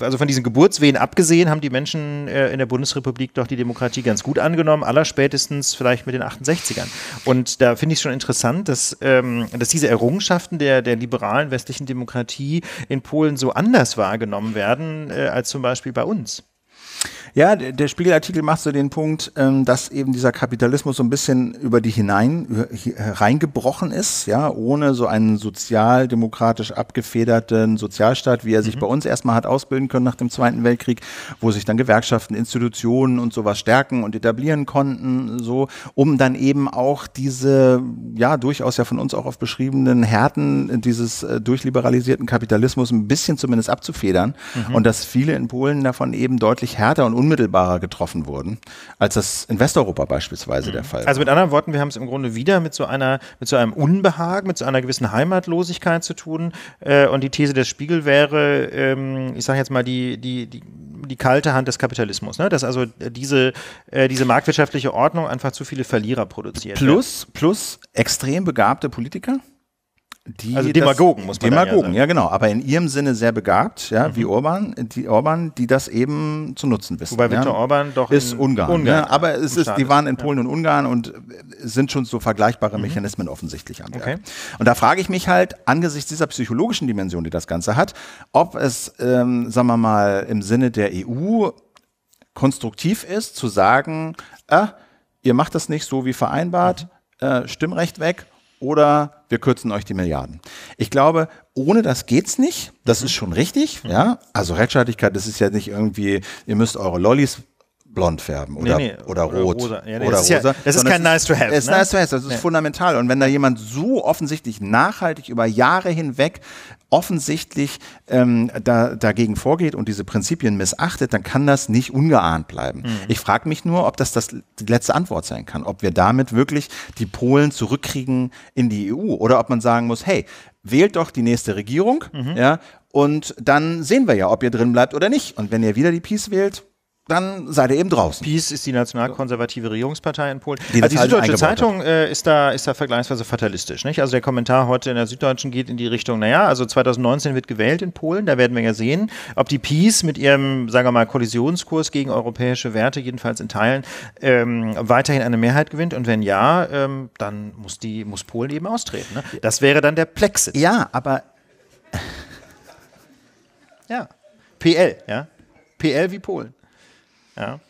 Also von diesen Geburtswehen abgesehen haben die Menschen äh, in der Bundesrepublik doch die Demokratie ganz gut angenommen, allerspätestens vielleicht mit den 68ern. Und da finde ich es schon interessant, dass, ähm, dass diese Errungenschaften der, der liberalen West westlichen Demokratie in Polen so anders wahrgenommen werden äh, als zum Beispiel bei uns? Ja, der, der Spiegelartikel macht so den Punkt, ähm, dass eben dieser Kapitalismus so ein bisschen über die hinein reingebrochen ist, ja, ohne so einen sozialdemokratisch abgefederten Sozialstaat, wie er sich mhm. bei uns erstmal hat ausbilden können nach dem Zweiten Weltkrieg, wo sich dann Gewerkschaften, Institutionen und sowas stärken und etablieren konnten, so, um dann eben auch diese, ja, durchaus ja von uns auch oft beschriebenen Härten dieses äh, durchliberalisierten Kapitalismus ein bisschen zumindest abzufedern mhm. und dass viele in Polen davon eben deutlich härter härter und unmittelbarer getroffen wurden, als das in Westeuropa beispielsweise mhm. der Fall war. Also mit anderen Worten, wir haben es im Grunde wieder mit so einer, mit so einem Unbehagen, mit so einer gewissen Heimatlosigkeit zu tun. Äh, und die These des Spiegel wäre, ähm, ich sage jetzt mal, die, die, die, die kalte Hand des Kapitalismus, ne? dass also diese, äh, diese marktwirtschaftliche Ordnung einfach zu viele Verlierer produziert. Plus, ja. plus extrem begabte Politiker die also Demagogen, muss man Demagogen, sagen. Demagogen, ja genau, aber in ihrem Sinne sehr begabt, ja, mhm. wie Orban, die Orban, die das eben zu nutzen wissen. Wobei Viktor Orban doch ist Ungarn, Ungarn ja, aber es ist, die waren in Polen ja. und Ungarn und sind schon so vergleichbare mhm. Mechanismen offensichtlich am Werk. Okay. Und da frage ich mich halt angesichts dieser psychologischen Dimension, die das Ganze hat, ob es, ähm, sagen wir mal, im Sinne der EU konstruktiv ist, zu sagen, äh, ihr macht das nicht so wie vereinbart, mhm. äh, Stimmrecht weg oder wir kürzen euch die Milliarden. Ich glaube, ohne das geht's nicht. Das ist schon richtig. Ja, also Rechtsstaatlichkeit, das ist ja nicht irgendwie, ihr müsst eure Lollis blond färben oder, nee, nee, oder, oder rot rosa. Ja, nee, oder das rosa. Ist ja, das ist kein nice to have. Das ist ne? nice to have, das ist fundamental. Und wenn da jemand so offensichtlich nachhaltig über Jahre hinweg offensichtlich ähm, da, dagegen vorgeht und diese Prinzipien missachtet, dann kann das nicht ungeahnt bleiben. Mhm. Ich frage mich nur, ob das, das die letzte Antwort sein kann, ob wir damit wirklich die Polen zurückkriegen in die EU oder ob man sagen muss, hey, wählt doch die nächste Regierung, mhm. ja, und dann sehen wir ja, ob ihr drin bleibt oder nicht. Und wenn ihr wieder die Peace wählt, dann seid ihr eben draußen. PiS ist die nationalkonservative Regierungspartei in Polen. Die, also die Süddeutsche Zeitung äh, ist, da, ist da vergleichsweise fatalistisch. Nicht? Also der Kommentar heute in der Süddeutschen geht in die Richtung, naja, also 2019 wird gewählt in Polen, da werden wir ja sehen, ob die PiS mit ihrem, sagen wir mal, Kollisionskurs gegen europäische Werte, jedenfalls in Teilen, ähm, weiterhin eine Mehrheit gewinnt. Und wenn ja, ähm, dann muss, die, muss Polen eben austreten. Ne? Das wäre dann der Plexit. Ja, aber... ja, PL, ja. PL wie Polen. Ja.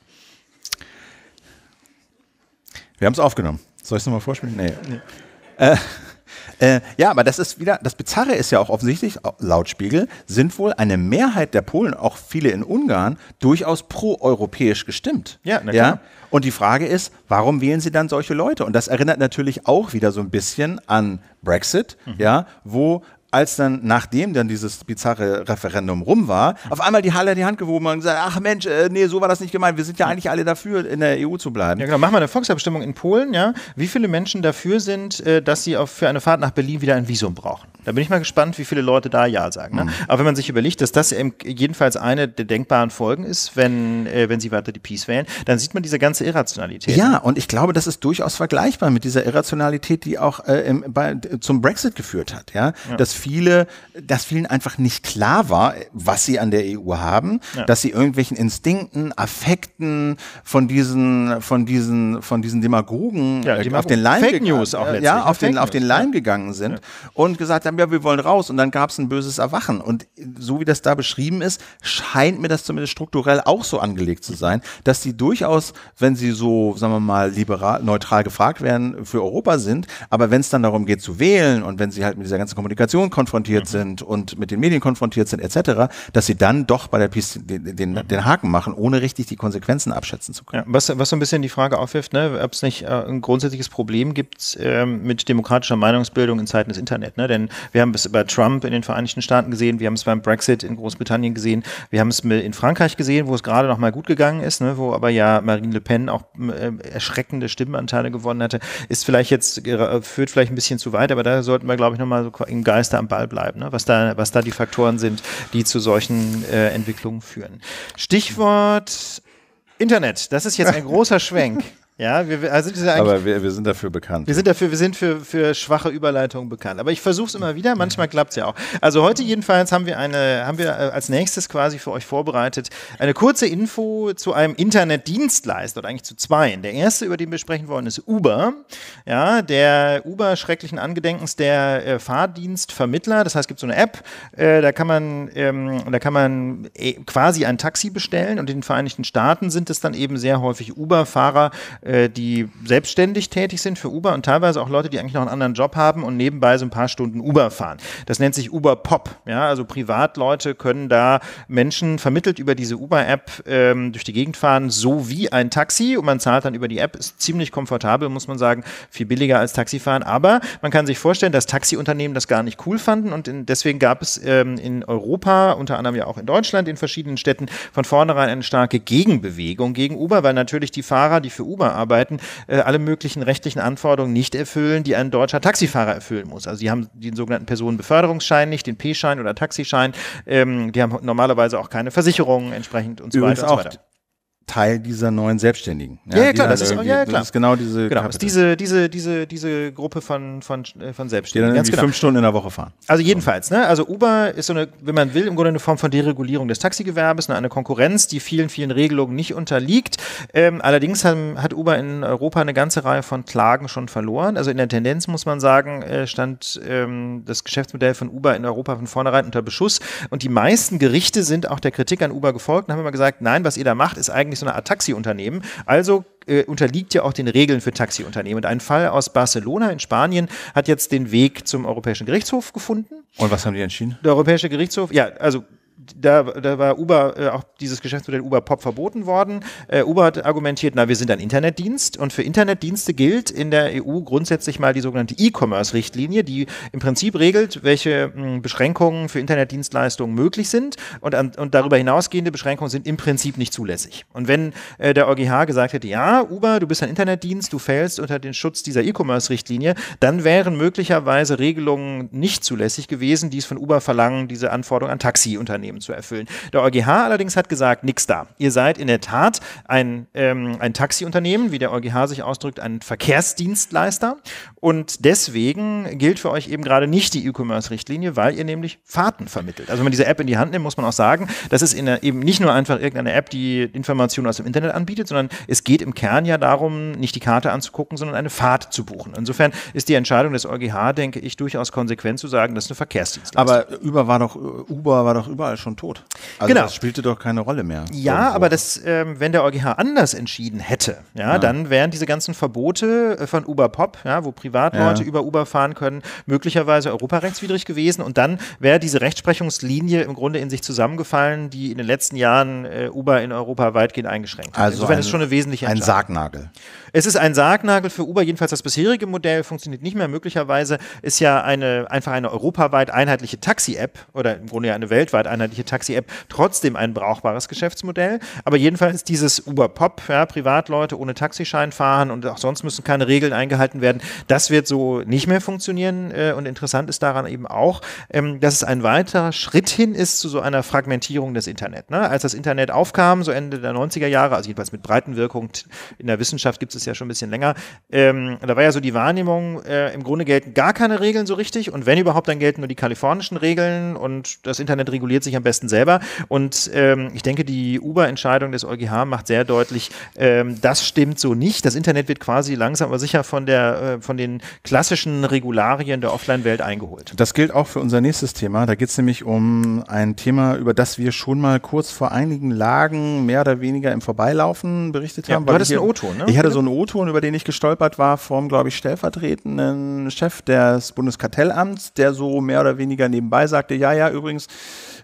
Wir haben es aufgenommen. Soll ich es nochmal vorspielen? Nee. nee. Äh, äh, ja, aber das ist wieder, das Bizarre ist ja auch offensichtlich, laut Spiegel, sind wohl eine Mehrheit der Polen, auch viele in Ungarn, durchaus pro-europäisch gestimmt. Ja, na klar. Ja? Und die Frage ist, warum wählen sie dann solche Leute? Und das erinnert natürlich auch wieder so ein bisschen an Brexit, mhm. ja, wo als dann, nachdem dann dieses bizarre Referendum rum war, auf einmal die Halle die Hand gewoben und gesagt, ach Mensch, äh, nee, so war das nicht gemeint, wir sind ja eigentlich alle dafür, in der EU zu bleiben. Ja genau, machen wir eine Volksabstimmung in Polen, ja, wie viele Menschen dafür sind, äh, dass sie auf, für eine Fahrt nach Berlin wieder ein Visum brauchen. Da bin ich mal gespannt, wie viele Leute da Ja sagen. Ne? Mhm. Aber wenn man sich überlegt, dass das jedenfalls eine der denkbaren Folgen ist, wenn, äh, wenn sie weiter die Peace wählen, dann sieht man diese ganze Irrationalität. Ja, ne? und ich glaube, das ist durchaus vergleichbar mit dieser Irrationalität, die auch äh, im, bei, zum Brexit geführt hat. Ja? ja. Dass viele, dass vielen einfach nicht klar war, was sie an der EU haben, ja. dass sie irgendwelchen Instinkten, Affekten von diesen, von diesen, von diesen Demagogen äh, auf den Leim Fake ne? auf den, Leim gegangen sind und gesagt haben, ja, wir wollen raus. Und dann gab es ein böses Erwachen. Und so wie das da beschrieben ist, scheint mir das zumindest strukturell auch so angelegt zu sein, dass sie durchaus, wenn sie so, sagen wir mal, liberal, neutral gefragt werden, für Europa sind. Aber wenn es dann darum geht zu wählen und wenn sie halt mit dieser ganzen Kommunikation konfrontiert mhm. sind und mit den Medien konfrontiert sind etc., dass sie dann doch bei der Piste den, den, mhm. den Haken machen, ohne richtig die Konsequenzen abschätzen zu können. Ja, was, was so ein bisschen die Frage aufwirft, ne, ob es nicht äh, ein grundsätzliches Problem gibt äh, mit demokratischer Meinungsbildung in Zeiten des Internet. Ne? Denn wir haben es bei Trump in den Vereinigten Staaten gesehen, wir haben es beim Brexit in Großbritannien gesehen, wir haben es in Frankreich gesehen, wo es gerade noch mal gut gegangen ist, ne, wo aber ja Marine Le Pen auch äh, erschreckende Stimmenanteile gewonnen hatte. Ist vielleicht jetzt, äh, führt vielleicht ein bisschen zu weit, aber da sollten wir, glaube ich, nochmal so im Geist da am Ball bleiben, ne? was, da, was da die Faktoren sind, die zu solchen äh, Entwicklungen führen. Stichwort Internet, das ist jetzt ein großer Schwenk. Ja, wir, also sind aber wir, wir, sind dafür bekannt. Wir sind dafür, wir sind für, für schwache Überleitungen bekannt. Aber ich versuche es immer wieder, manchmal klappt es ja auch. Also heute jedenfalls haben wir eine, haben wir äh, als nächstes quasi für euch vorbereitet eine kurze Info zu einem Internetdienstleister oder eigentlich zu zweien. Der erste, über den wir sprechen wollen, ist Uber. Ja, der Uber schrecklichen Angedenkens der äh, Fahrdienstvermittler. Das heißt, es gibt so eine App, äh, da kann man, ähm, da kann man äh, quasi ein Taxi bestellen und in den Vereinigten Staaten sind es dann eben sehr häufig Uber-Fahrer äh, die selbstständig tätig sind für Uber und teilweise auch Leute, die eigentlich noch einen anderen Job haben und nebenbei so ein paar Stunden Uber fahren. Das nennt sich Uber Pop. Ja, also Privatleute können da Menschen vermittelt über diese Uber-App ähm, durch die Gegend fahren, so wie ein Taxi und man zahlt dann über die App. Ist ziemlich komfortabel, muss man sagen, viel billiger als Taxifahren. Aber man kann sich vorstellen, dass Taxiunternehmen das gar nicht cool fanden und in, deswegen gab es ähm, in Europa, unter anderem ja auch in Deutschland, in verschiedenen Städten von vornherein eine starke Gegenbewegung gegen Uber, weil natürlich die Fahrer, die für Uber arbeiten, äh, alle möglichen rechtlichen Anforderungen nicht erfüllen, die ein deutscher Taxifahrer erfüllen muss. Also sie haben den sogenannten Personenbeförderungsschein nicht, den P-Schein oder Taxischein. Ähm, die haben normalerweise auch keine Versicherungen entsprechend und so Übrigens weiter. Und so weiter. Teil dieser neuen Selbstständigen. Ja, ja, ja klar, das ist, ja, klar. Das ist genau diese, genau, ist diese, diese, diese, diese Gruppe von, von, äh, von Selbstständigen. Die dann genau. fünf Stunden in der Woche fahren. Also jedenfalls, ne? Also Uber ist so eine, wenn man will, im Grunde eine Form von Deregulierung des Taxigewerbes, ne? eine, Konkurrenz, die vielen, vielen Regelungen nicht unterliegt. Ähm, allerdings haben, hat Uber in Europa eine ganze Reihe von Klagen schon verloren. Also in der Tendenz muss man sagen, äh, stand ähm, das Geschäftsmodell von Uber in Europa von vornherein unter Beschuss. Und die meisten Gerichte sind auch der Kritik an Uber gefolgt und haben immer gesagt, nein, was ihr da macht, ist eigentlich eigentlich so eine Art Taxiunternehmen. Also äh, unterliegt ja auch den Regeln für Taxiunternehmen. Und ein Fall aus Barcelona in Spanien hat jetzt den Weg zum Europäischen Gerichtshof gefunden. Und was haben die entschieden? Der Europäische Gerichtshof, ja, also da, da war Uber, äh, auch dieses Geschäftsmodell Uber Pop verboten worden. Äh, Uber hat argumentiert, na, wir sind ein Internetdienst und für Internetdienste gilt in der EU grundsätzlich mal die sogenannte E-Commerce-Richtlinie, die im Prinzip regelt, welche mh, hm, Beschränkungen für Internetdienstleistungen möglich sind und, an, und darüber hinausgehende Beschränkungen sind im Prinzip nicht zulässig. Und wenn äh, der EuGH gesagt hätte, ja, Uber, du bist ein Internetdienst, du fällst unter den Schutz dieser E-Commerce-Richtlinie, dann wären möglicherweise Regelungen nicht zulässig gewesen, die es von Uber verlangen, diese Anforderung an Taxiunternehmen Kriterien zu erfüllen. Der EuGH allerdings hat gesagt, nix da. Ihr seid in der Tat ein, ähm, ein Taxiunternehmen, wie der EuGH sich ausdrückt, ein Verkehrsdienstleister. Und deswegen gilt für euch eben gerade nicht die E-Commerce-Richtlinie, weil ihr nämlich Fahrten vermittelt. Also wenn man diese App in die Hand nimmt, muss man auch sagen, das ist der, eben nicht nur einfach irgendeine App, die Informationen aus dem Internet anbietet, sondern es geht im Kern ja darum, nicht die Karte anzugucken, sondern eine Fahrt zu buchen. Insofern ist die Entscheidung des EuGH, denke ich, durchaus konsequent zu sagen, das ist eine Verkehrsdienstleistung. Aber Uber war doch, äh, Uber war doch überall schon schon tot. Also genau. das spielte doch keine Rolle mehr. Ja, irgendwo. aber das, ähm, wenn der EuGH anders entschieden hätte, ja, ja, dann wären diese ganzen Verbote äh, von Uber Pop, ja, wo Privatleute ja. über Uber fahren können, möglicherweise europarechtswidrig gewesen und dann wäre diese Rechtsprechungslinie im Grunde in sich zusammengefallen, die in den letzten Jahren äh, Uber in Europa weitgehend eingeschränkt hat. Also Insofern ein, ist schon eine wesentliche Ein Sargnagel. Es ist ein Sargnagel für Uber, jedenfalls das bisherige Modell funktioniert nicht mehr. Möglicherweise ist ja eine, einfach eine europaweit einheitliche Taxi-App oder im Grunde ja eine weltweit einheitliche vermeintliche Taxi-App trotzdem ein brauchbares Geschäftsmodell. Aber jedenfalls dieses Uber-Pop, ja, Privatleute ohne Taxischein fahren und auch sonst müssen keine Regeln eingehalten werden, das wird so nicht mehr funktionieren. Äh, und interessant ist daran eben auch, ähm, dass es ein weiterer Schritt hin ist zu so einer Fragmentierung des Internet. Ne? Als das Internet aufkam, so Ende der 90er Jahre, also jedenfalls mit breiten Breitenwirkung, in der Wissenschaft gibt es ja schon ein bisschen länger, ähm, da war ja so die Wahrnehmung, äh, im Grunde gelten gar keine Regeln so richtig und wenn überhaupt, dann gelten nur die kalifornischen Regeln und das Internet reguliert sich am besten selber. Und ähm, ich denke, die Uber-Entscheidung des EuGH macht sehr deutlich, ähm, das stimmt so nicht. Das Internet wird quasi langsam aber sicher von, der, äh, von den klassischen Regularien der Offline-Welt eingeholt. Das gilt auch für unser nächstes Thema. Da geht es nämlich um ein Thema, über das wir schon mal kurz vor einigen Lagen mehr oder weniger im Vorbeilaufen berichtet haben. Ja, du hattest einen O-Ton, ne? Ich hatte so einen O-Ton, über den ich gestolpert war, vom, glaube ich, stellvertretenden Chef des Bundeskartellamts, der so mehr oder weniger nebenbei sagte, ja, ja, übrigens,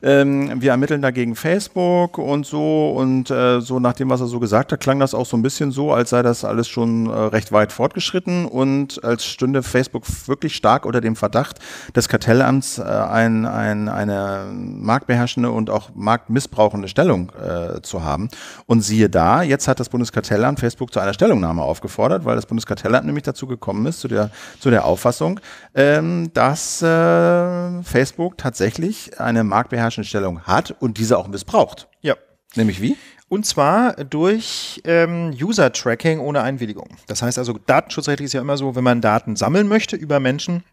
ähm, ähm, wir ermitteln dagegen Facebook und so. Und äh, so nach dem, was er so gesagt hat, klang das auch so ein bisschen so, als sei das alles schon äh, recht weit fortgeschritten und als stünde Facebook wirklich stark unter dem Verdacht des Kartellamts, äh, ein, ein, eine marktbeherrschende und auch marktmissbrauchende Stellung äh, zu haben. Und siehe da, jetzt hat das Bundeskartellamt Facebook zu einer Stellungnahme aufgefordert, weil das Bundeskartellamt nämlich dazu gekommen ist, zu der, zu der Auffassung, ähm, dass äh, Facebook tatsächlich eine marktbeherrschende Stellung Machtstellung hat und diese auch missbraucht. Ja. Nämlich wie? Und zwar durch ähm, User-Tracking ohne Einwilligung. Das heißt also, datenschutzrechtlich ist ja immer so, wenn man Daten sammeln möchte über Menschen,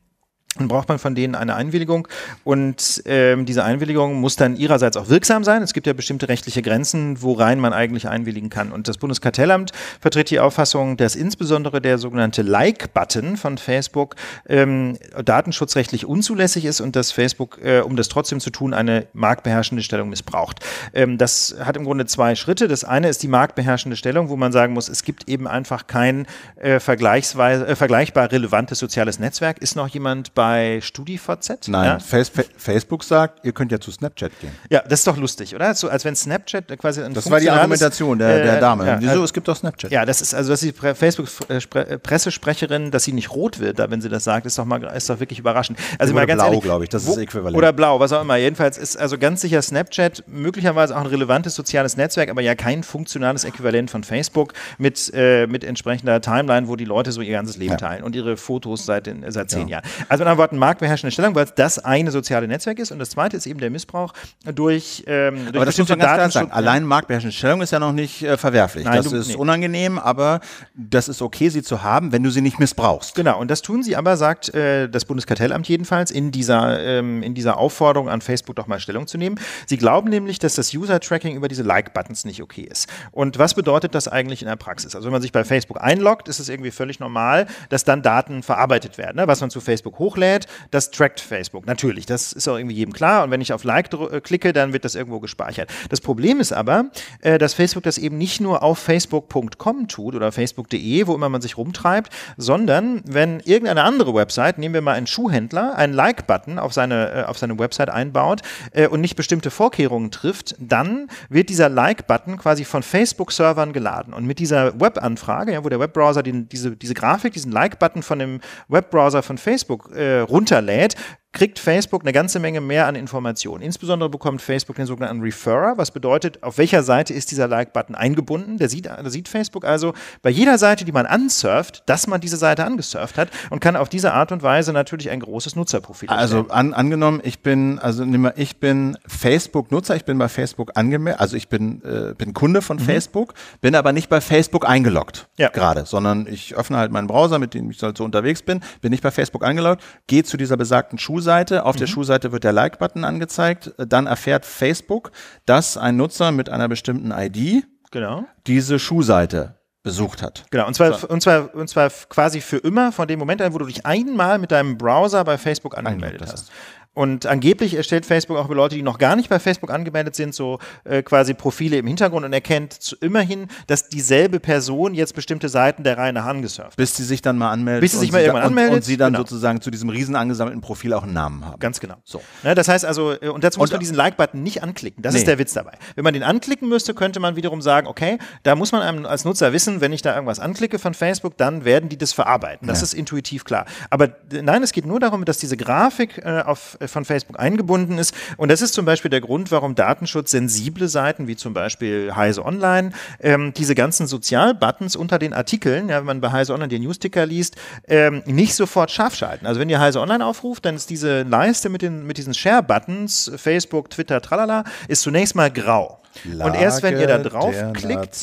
dann braucht man von denen eine Einwilligung und ähm, diese Einwilligung muss dann ihrerseits auch wirksam sein. Es gibt ja bestimmte rechtliche Grenzen, worein man eigentlich einwilligen kann. Und das Bundeskartellamt vertritt die Auffassung, dass insbesondere der sogenannte Like-Button von Facebook ähm, datenschutzrechtlich unzulässig ist und dass Facebook, äh, um das trotzdem zu tun, eine marktbeherrschende Stellung missbraucht. Ähm, das hat im Grunde zwei Schritte. Das eine ist die marktbeherrschende Stellung, wo man sagen muss, es gibt eben einfach kein äh, vergleichsweise, äh, vergleichbar relevantes soziales Netzwerk. Ist noch jemand bei StudiVZ? Nein, ja? Facebook sagt, ihr könnt ja zu Snapchat gehen. Ja, das ist doch lustig, oder? So, als wenn Snapchat quasi ein Das war die Argumentation der, der äh, Dame. Ja, Wieso? Äh, es gibt doch Snapchat. Ja, das ist also, dass die Facebook-Pressesprecherin, äh, dass sie nicht rot wird, da, wenn sie das sagt, ist doch, mal, ist doch wirklich überraschend. Also oder mal ganz blau, glaube ich, das wo, ist äquivalent. Oder blau, was auch immer. Jedenfalls ist also ganz sicher Snapchat möglicherweise auch ein relevantes soziales Netzwerk, aber ja kein funktionales Äquivalent von Facebook mit, äh, mit entsprechender Timeline, wo die Leute so ihr ganzes Leben ja. teilen und ihre Fotos seit, den, seit zehn Jahren. Also mit anderen Worten marktbeherrschende Stellung, weil es das eine soziale Netzwerk ist. Und das zweite ist eben der Missbrauch durch. Ähm, durch aber das muss man ganz klar sagen. Allein marktbeherrschende Stellung ist ja noch nicht äh, verwerflich. Nein, das du, ist nee. unangenehm, aber das ist okay, sie zu haben, wenn du sie nicht missbrauchst. Genau. Und das tun sie aber, sagt äh, das Bundeskartellamt jedenfalls, in dieser, ähm, in dieser Aufforderung an Facebook doch mal Stellung zu nehmen. Sie glauben nämlich, dass das User-Tracking über diese Like-Buttons nicht okay ist. Und was bedeutet das eigentlich in der Praxis? Also, wenn man sich bei Facebook einloggt, ist es irgendwie völlig normal, dass dann Daten verarbeitet werden, ne? was man zu Facebook hoch hochlädt, das trackt Facebook. Natürlich, das ist auch irgendwie jedem klar. Und wenn ich auf Like äh, klicke, dann wird das irgendwo gespeichert. Das Problem ist aber, äh, dass Facebook das eben nicht nur auf facebook.com tut oder facebook.de, wo immer man sich rumtreibt, sondern wenn irgendeine andere Website, nehmen wir mal einen Schuhhändler, einen Like-Button auf seine, äh, auf seine Website einbaut äh, und nicht bestimmte Vorkehrungen trifft, dann wird dieser Like-Button quasi von Facebook-Servern geladen. Und mit dieser Web-Anfrage, ja, wo der Webbrowser diese, diese Grafik, diesen Like-Button von dem Webbrowser von Facebook äh, äh, runterlädt, kriegt Facebook eine ganze Menge mehr an Informationen. Insbesondere bekommt Facebook den sogenannten Referrer, was bedeutet, auf welcher Seite ist dieser Like-Button eingebunden. Der sieht, da sieht Facebook also bei jeder Seite, die man ansurft, dass man diese Seite angesurft hat und kann auf diese Art und Weise natürlich ein großes Nutzerprofil Also an, angenommen, ich bin, also nimm ich bin Facebook-Nutzer, ich bin bei Facebook angemeldet, also ich bin, äh, bin Kunde von mhm. Facebook, bin aber nicht bei Facebook eingeloggt ja. gerade, sondern ich öffne halt meinen Browser, mit dem ich so unterwegs bin, bin nicht bei Facebook eingeloggt, gehe zu dieser besagten Schule, Schuhseite. Auf mhm. der Schuhseite wird der Like-Button angezeigt. Dann erfährt Facebook, dass ein Nutzer mit einer bestimmten ID genau. diese Schuhseite besucht hat. Genau, und zwar, so. und, zwar, und zwar quasi für immer von dem Moment an, wo du dich einmal mit deinem Browser bei Facebook angemeldet hast. Und angeblich erstellt Facebook auch über Leute, die noch gar nicht bei Facebook angemeldet sind, so äh, quasi Profile im Hintergrund und erkennt zu, immerhin, dass dieselbe Person jetzt bestimmte Seiten der Reihe nach angesurft. Bis sie sich dann mal anmeldet. Bis sie sich mal irgendwann anmeldet. Und, und sie dann genau. sozusagen zu diesem riesen angesammelten Profil auch einen Namen haben. Ganz genau. So. Ne, das heißt also, äh, und dazu muss und, man diesen Like-Button nicht anklicken. Das nee. ist der Witz dabei. Wenn man den anklicken müsste, könnte man wiederum sagen, okay, da muss man einem als Nutzer wissen, wenn ich da irgendwas anklicke von Facebook, dann werden die das verarbeiten. Das ja. ist intuitiv klar. Aber nein, es geht nur darum, dass diese Grafik äh, auf äh, von Facebook eingebunden ist. Und das ist zum Beispiel der Grund, warum datenschutzsensible Seiten, wie zum Beispiel Heise Online, ähm, diese ganzen Sozialbuttons unter den Artikeln, ja, wenn man bei Heise Online den Newsticker liest, ähm, nicht sofort scharf schalten. Also wenn ihr Heise Online aufruft, dann ist diese Leiste mit, den, mit diesen Share-Buttons, Facebook, Twitter, tralala, ist zunächst mal grau. Lage und erst wenn ihr da draufklickt.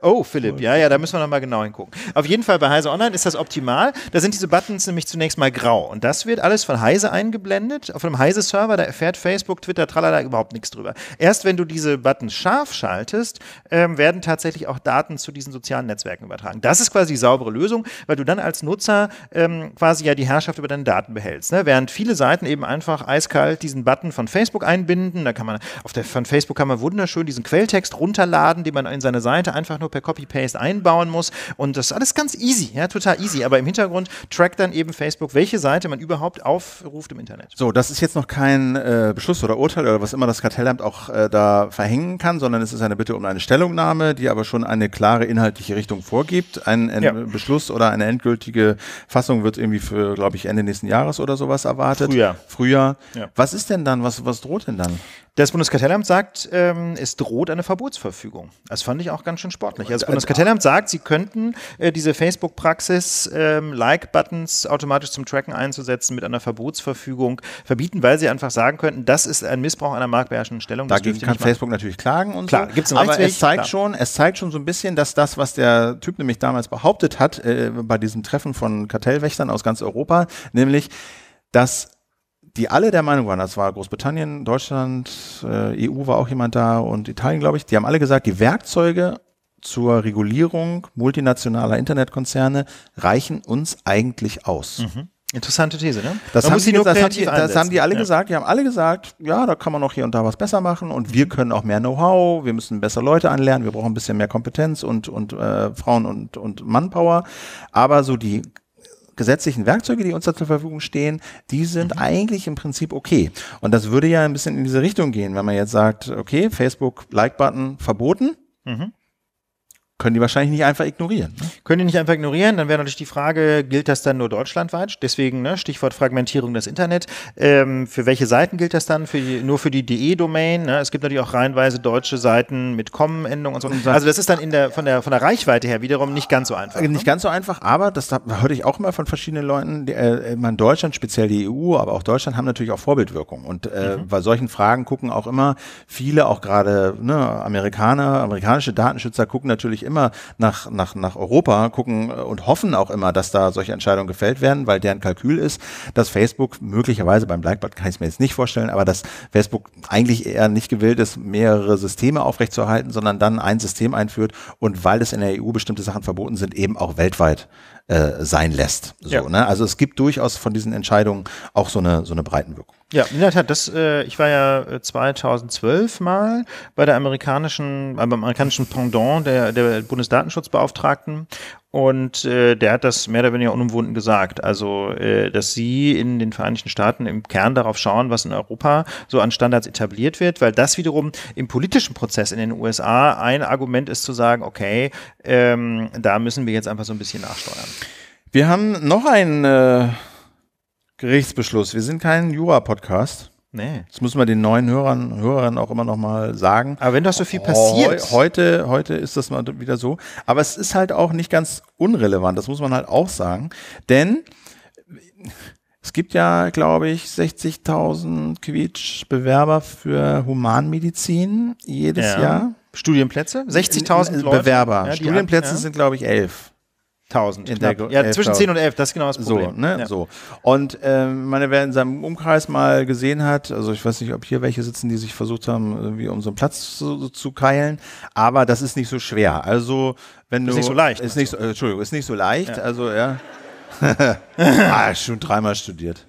Oh, Philipp, ja, ja, da müssen wir nochmal genau hingucken. Auf jeden Fall bei Heise Online ist das optimal. Da sind diese Buttons nämlich zunächst mal grau. Und das wird alles von Heise eingeblendet. Auf einem Heise-Server, da erfährt Facebook, Twitter, tralala, überhaupt nichts drüber. Erst wenn du diese Buttons scharf schaltest, ähm, werden tatsächlich auch Daten zu diesen sozialen Netzwerken übertragen. Das ist quasi die saubere Lösung, weil du dann als Nutzer ähm, quasi ja die Herrschaft über deine Daten behältst. Ne? Während viele Seiten eben einfach eiskalt diesen Button von Facebook einbinden. Da kann man, auf der, von Facebook kann man wunderschön diesen Quelltext runterladen, den man in seine Seite einfach nur nur per Copy-Paste einbauen muss. Und das ist alles ganz easy, ja, total easy. Aber im Hintergrund trackt dann eben Facebook, welche Seite man überhaupt aufruft im Internet. So, das ist jetzt noch kein äh, Beschluss oder Urteil oder was immer das Kartellamt auch äh, da verhängen kann, sondern es ist eine Bitte um eine Stellungnahme, die aber schon eine klare inhaltliche Richtung vorgibt. Ein Ent ja. Beschluss oder eine endgültige Fassung wird irgendwie für, glaube ich, Ende nächsten Jahres oder sowas erwartet. Früher. Früher. Ja. Was ist denn dann? Was, was droht denn dann? Das Bundeskartellamt sagt, ähm, es droht eine Verbotsverfügung. Das fand ich auch ganz schön sportlich nicht. Also das also Bundeskartellamt sagt, sie könnten äh, diese Facebook-Praxis, ähm, Like-Buttons automatisch zum Tracken einzusetzen, mit einer Verbotsverfügung verbieten, weil sie einfach sagen könnten, das ist ein Missbrauch einer marktbeherrschenden Stellung. Das Dagegen kann Facebook natürlich klagen und Klar, so. Gibt's einen Aber es zeigt, Klar. schon, es zeigt schon so ein bisschen, dass das, was der Typ nämlich damals behauptet hat, äh, bei diesem Treffen von Kartellwächtern aus ganz Europa, nämlich, dass die alle der Meinung waren, das war Großbritannien, Deutschland, äh, EU war auch jemand da und Italien, glaube ich, die haben alle gesagt, die Werkzeuge zur Regulierung multinationaler Internetkonzerne reichen uns eigentlich aus. Mhm. Interessante These, ne? Das, haben die, das, haben, die, das haben die, alle ja. gesagt. Die haben alle gesagt, ja, da kann man noch hier und da was besser machen und wir mhm. können auch mehr Know-how, wir müssen besser Leute anlernen, wir brauchen ein bisschen mehr Kompetenz und, und äh, Frauen- und, und Manpower. Aber so die gesetzlichen Werkzeuge, die uns da zur Verfügung stehen, die sind mhm. eigentlich im Prinzip okay. Und das würde ja ein bisschen in diese Richtung gehen, wenn man jetzt sagt, okay, Facebook-Like-Button verboten. Mhm können die wahrscheinlich nicht einfach ignorieren. Ne? Können die nicht einfach ignorieren. Dann wäre natürlich die Frage, gilt das dann nur deutschlandweit? Deswegen, ne, Stichwort Fragmentierung des Internet. Ähm, für welche Seiten gilt das dann? Für die, nur für die DE-Domain? Ne? Es gibt natürlich auch reihenweise deutsche Seiten mit Com-Endung und so. Also das ist dann in der, von, der, von der Reichweite her wiederum nicht ganz so einfach. Nicht ne? ganz so einfach, aber das hörte ich auch immer von verschiedenen Leuten. Die, äh, man Deutschland, speziell die EU, aber auch Deutschland haben natürlich auch Vorbildwirkung. Und äh, mhm. bei solchen Fragen gucken auch immer viele, auch gerade ne, Amerikaner, amerikanische Datenschützer gucken natürlich immer nach, nach, nach Europa gucken äh, und hoffen auch immer, dass da solche Entscheidungen gefällt werden, weil deren Kalkül ist, dass Facebook möglicherweise beim Blackboard kann ich es mir jetzt nicht vorstellen, aber dass Facebook eigentlich eher nicht gewillt ist, mehrere Systeme aufrechtzuerhalten, sondern dann ein System einführt und weil es in der EU bestimmte Sachen verboten sind, eben auch weltweit äh, sein lässt. So, ja. ne? Also es gibt durchaus von diesen Entscheidungen auch so eine, so eine Breitenwirkung. Ja, in der Tat, das, äh, ich war ja 2012 äh, mal bei der amerikanischen, äh, beim amerikanischen Pendant der, der Bundesdatenschutzbeauftragten und äh, der hat das mehr oder weniger unumwunden gesagt. Also, äh, dass sie in den Vereinigten Staaten im Kern darauf schauen, was in Europa so an Standards etabliert wird, weil das wiederum im politischen Prozess in den USA ein Argument ist zu sagen, okay, ähm, da müssen wir jetzt einfach so ein bisschen nachsteuern. Wir haben noch einen äh, Gerichtsbeschluss. Wir sind kein Jura-Podcast. Nee. Das muss man den neuen Hörern, Hörern auch immer noch mal sagen. Aber wenn doch so viel passiert. Heute, heute ist das mal wieder so. Aber es ist halt auch nicht ganz unrelevant. Das muss man halt auch sagen. Denn es gibt ja, glaube ich, 60.000 Quietsch-Bewerber für Humanmedizin jedes ja. Jahr. Studienplätze? 60.000 Bewerber. Ja, Studienplätze ja. sind, glaube ich, elf. 1000 in der Ja, zwischen 10 und 11, das ist genau das Problem. So, ne? Ja. so. Und ähm, meine, wer in seinem Umkreis mal gesehen hat, also ich weiß nicht, ob hier welche sitzen, die sich versucht haben, irgendwie um so einen Platz zu, zu keilen, aber das ist nicht so schwer. Also, wenn ist du. Ist nicht so leicht. Ist nicht so, äh, Entschuldigung, ist nicht so leicht. Ja. Also, ja. ah, schon dreimal studiert.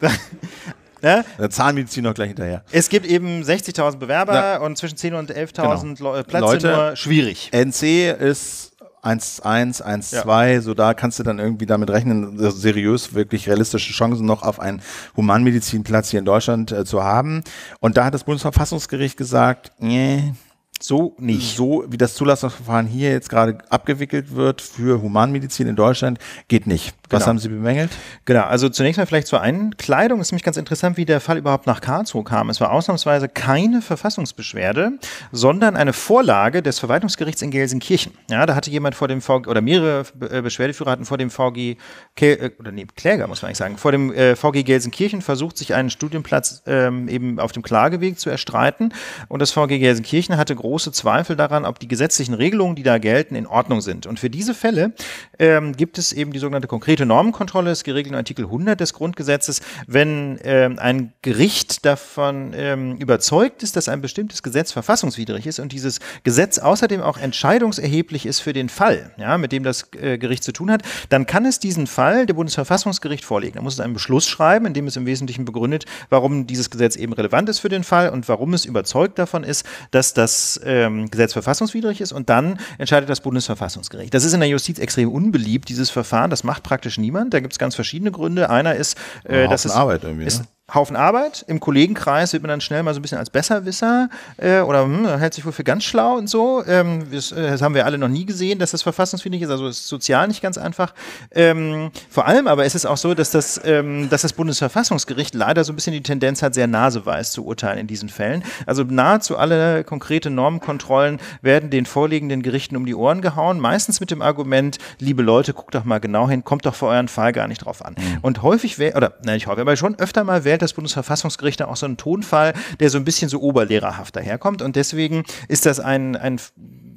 Ne? Der Zahnmedizin noch gleich hinterher. Es gibt eben 60.000 Bewerber ja. und zwischen 10 und 11.000 genau. Plätze Leute, nur schwierig. NC ist 1-1, 1-2, ja. so da kannst du dann irgendwie damit rechnen, äh, seriös, wirklich realistische Chancen noch auf einen Humanmedizinplatz hier in Deutschland äh, zu haben. Und da hat das Bundesverfassungsgericht gesagt, nee, so nicht. Mhm. So wie das Zulassungsverfahren hier jetzt gerade abgewickelt wird für Humanmedizin in Deutschland, geht nicht. Genau. Was haben Sie bemängelt? Genau, also zunächst mal vielleicht zur einen Kleidung. ist nämlich ganz interessant, wie der Fall überhaupt nach Karlsruhe kam. Es war ausnahmsweise keine Verfassungsbeschwerde, sondern eine Vorlage des Verwaltungsgerichts in Gelsenkirchen. Ja, da hatte jemand vor dem VG, oder mehrere äh, Beschwerdeführer hatten vor dem VG, äh, oder nee, Kläger muss man eigentlich sagen, vor dem äh, VG Gelsenkirchen versucht, sich einen Studienplatz ähm, eben auf dem Klageweg zu erstreiten. Und das VG Gelsenkirchen hatte große Zweifel daran, ob die gesetzlichen Regelungen, die da gelten, in Ordnung sind. Und für diese Fälle ähm, gibt es eben die sogenannte konkrete gezielte Normenkontrolle ist geregelt in Artikel 100 des Grundgesetzes. Wenn ähm, ein Gericht davon ähm, überzeugt ist, dass ein bestimmtes Gesetz verfassungswidrig ist und dieses Gesetz außerdem auch entscheidungserheblich ist für den Fall, ja, mit dem das äh, Gericht zu tun hat, dann kann es diesen Fall dem Bundesverfassungsgericht vorlegen. Da muss es einen Beschluss schreiben, in dem es im Wesentlichen begründet, warum dieses Gesetz eben relevant ist für den Fall und warum es überzeugt davon ist, dass das ähm, Gesetz verfassungswidrig ist. Und dann entscheidet das Bundesverfassungsgericht. Das ist in der Justiz extrem unbeliebt, dieses Verfahren. Das macht praktisch praktisch niemand. Da gibt es ganz verschiedene Gründe. Einer ist, äh, dass es Arbeit irgendwie, ne? Haufen Arbeit. Im Kollegenkreis wird man dann schnell mal so ein bisschen als Besserwisser äh, oder hm, hält sich wohl für ganz schlau und so. Ähm, das, äh, das, haben wir alle noch nie gesehen, dass das verfassungswidrig ist. Also ist sozial nicht ganz einfach. Ähm, vor allem aber ist es auch so, dass das, ähm, dass das Bundesverfassungsgericht leider so ein bisschen die Tendenz hat, sehr naseweis zu urteilen in diesen Fällen. Also nahezu alle konkrete Normenkontrollen werden den vorliegenden Gerichten um die Ohren gehauen. Meistens mit dem Argument, liebe Leute, guckt doch mal genau hin, kommt doch vor euren Fall gar nicht drauf an. Mhm. Und häufig, oder nein, ich hoffe, aber schon öfter mal wählt wählt das Bundesverfassungsgericht auch so einen Tonfall, der so ein bisschen so oberlehrerhaft daherkommt. Und deswegen ist das ein, ein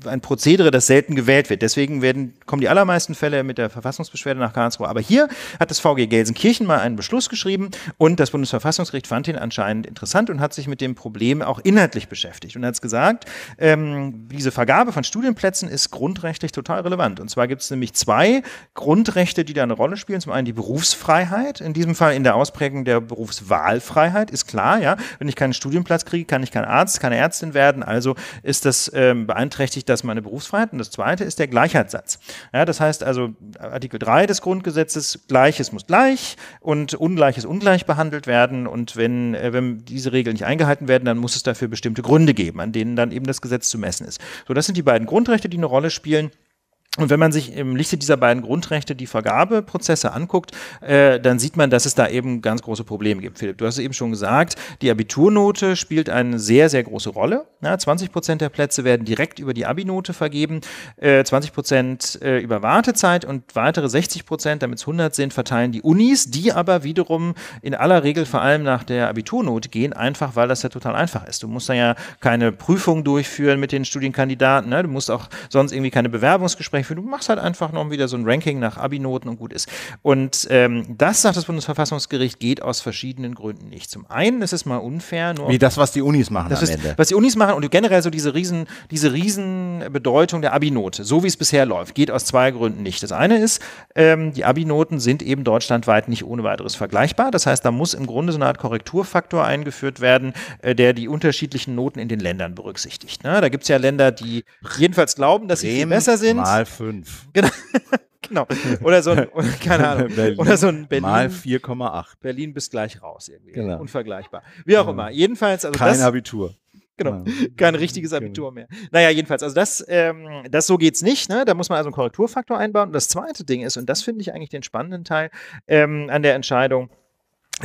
ein Prozedere, das selten gewählt wird. Deswegen werden, kommen die allermeisten Fälle mit der Verfassungsbeschwerde nach Karlsruhe. Aber hier hat das VG Gelsenkirchen mal einen Beschluss geschrieben und das Bundesverfassungsgericht fand ihn anscheinend interessant und hat sich mit dem Problem auch inhaltlich beschäftigt und hat gesagt, ähm, diese Vergabe von Studienplätzen ist grundrechtlich total relevant. Und zwar gibt es nämlich zwei Grundrechte, die da eine Rolle spielen. Zum einen die Berufsfreiheit, in diesem Fall in der Ausprägung der Berufswahlfreiheit, ist klar, ja. Wenn ich keinen Studienplatz kriege, kann ich kein Arzt, keine Ärztin werden. Also ist das ähm, beeinträchtigt das ist meine Berufsfreiheit. Und das zweite ist der Gleichheitssatz. Ja, das heißt also, Artikel 3 des Grundgesetzes, Gleiches muss gleich und Ungleiches ungleich behandelt werden. Und wenn, äh, wenn diese Regeln nicht eingehalten werden, dann muss es dafür bestimmte Gründe geben, an denen dann eben das Gesetz zu messen ist. So, das sind die beiden Grundrechte, die eine Rolle spielen. Und wenn man sich im Lichte dieser beiden Grundrechte die Vergabeprozesse anguckt, äh, dann sieht man, dass es da eben ganz große Probleme gibt. Philipp, du hast es eben schon gesagt, die Abiturnote spielt eine sehr, sehr große Rolle. Ja, 20 Prozent der Plätze werden direkt über die Abi-Note vergeben, äh, 20 Prozent äh, über Wartezeit und weitere 60 Prozent, damit es 100 sind, verteilen die Unis, die aber wiederum in aller Regel vor allem nach der Abiturnote gehen, einfach weil das ja total einfach ist. Du musst da ja keine Prüfung durchführen mit den Studienkandidaten, ne? du musst auch sonst irgendwie keine Bewerbungsgespräche nicht für. Du machst halt einfach noch wieder so ein Ranking nach Abi-Noten und gut ist. Und ähm, das, sagt das Bundesverfassungsgericht, geht aus verschiedenen Gründen nicht. Zum einen ist es mal unfair. Nur Wie das, was die Unis machen das am ist, Ende. Was die Unis machen und generell so diese riesen, diese riesen Bedeutung der Abi-Note, so wie es bisher läuft, geht aus zwei Gründen nicht. Das eine ist, ähm, die Abi-Noten sind eben deutschlandweit nicht ohne weiteres vergleichbar. Das heißt, da muss im Grunde so eine Art Korrekturfaktor eingeführt werden, äh, der die unterschiedlichen Noten in den Ländern berücksichtigt. Ne? Da gibt es ja Länder, die jedenfalls glauben, dass Bremen, sie viel besser sind. Mal 5. Genau. genau. Oder so ein, keine Ahnung, Berlin oder so ein Berlin. Mal 4,8. Berlin bis gleich raus irgendwie. Genau. Unvergleichbar. Wie auch immer. Jedenfalls. Also Kein das, Abitur. Genau. Kein richtiges genau. Abitur mehr. Naja, jedenfalls. Also das, ähm, das so geht's nicht. Ne? Da muss man also einen Korrekturfaktor einbauen. Und das zweite Ding ist, und das finde ich eigentlich den spannenden Teil ähm, an der Entscheidung,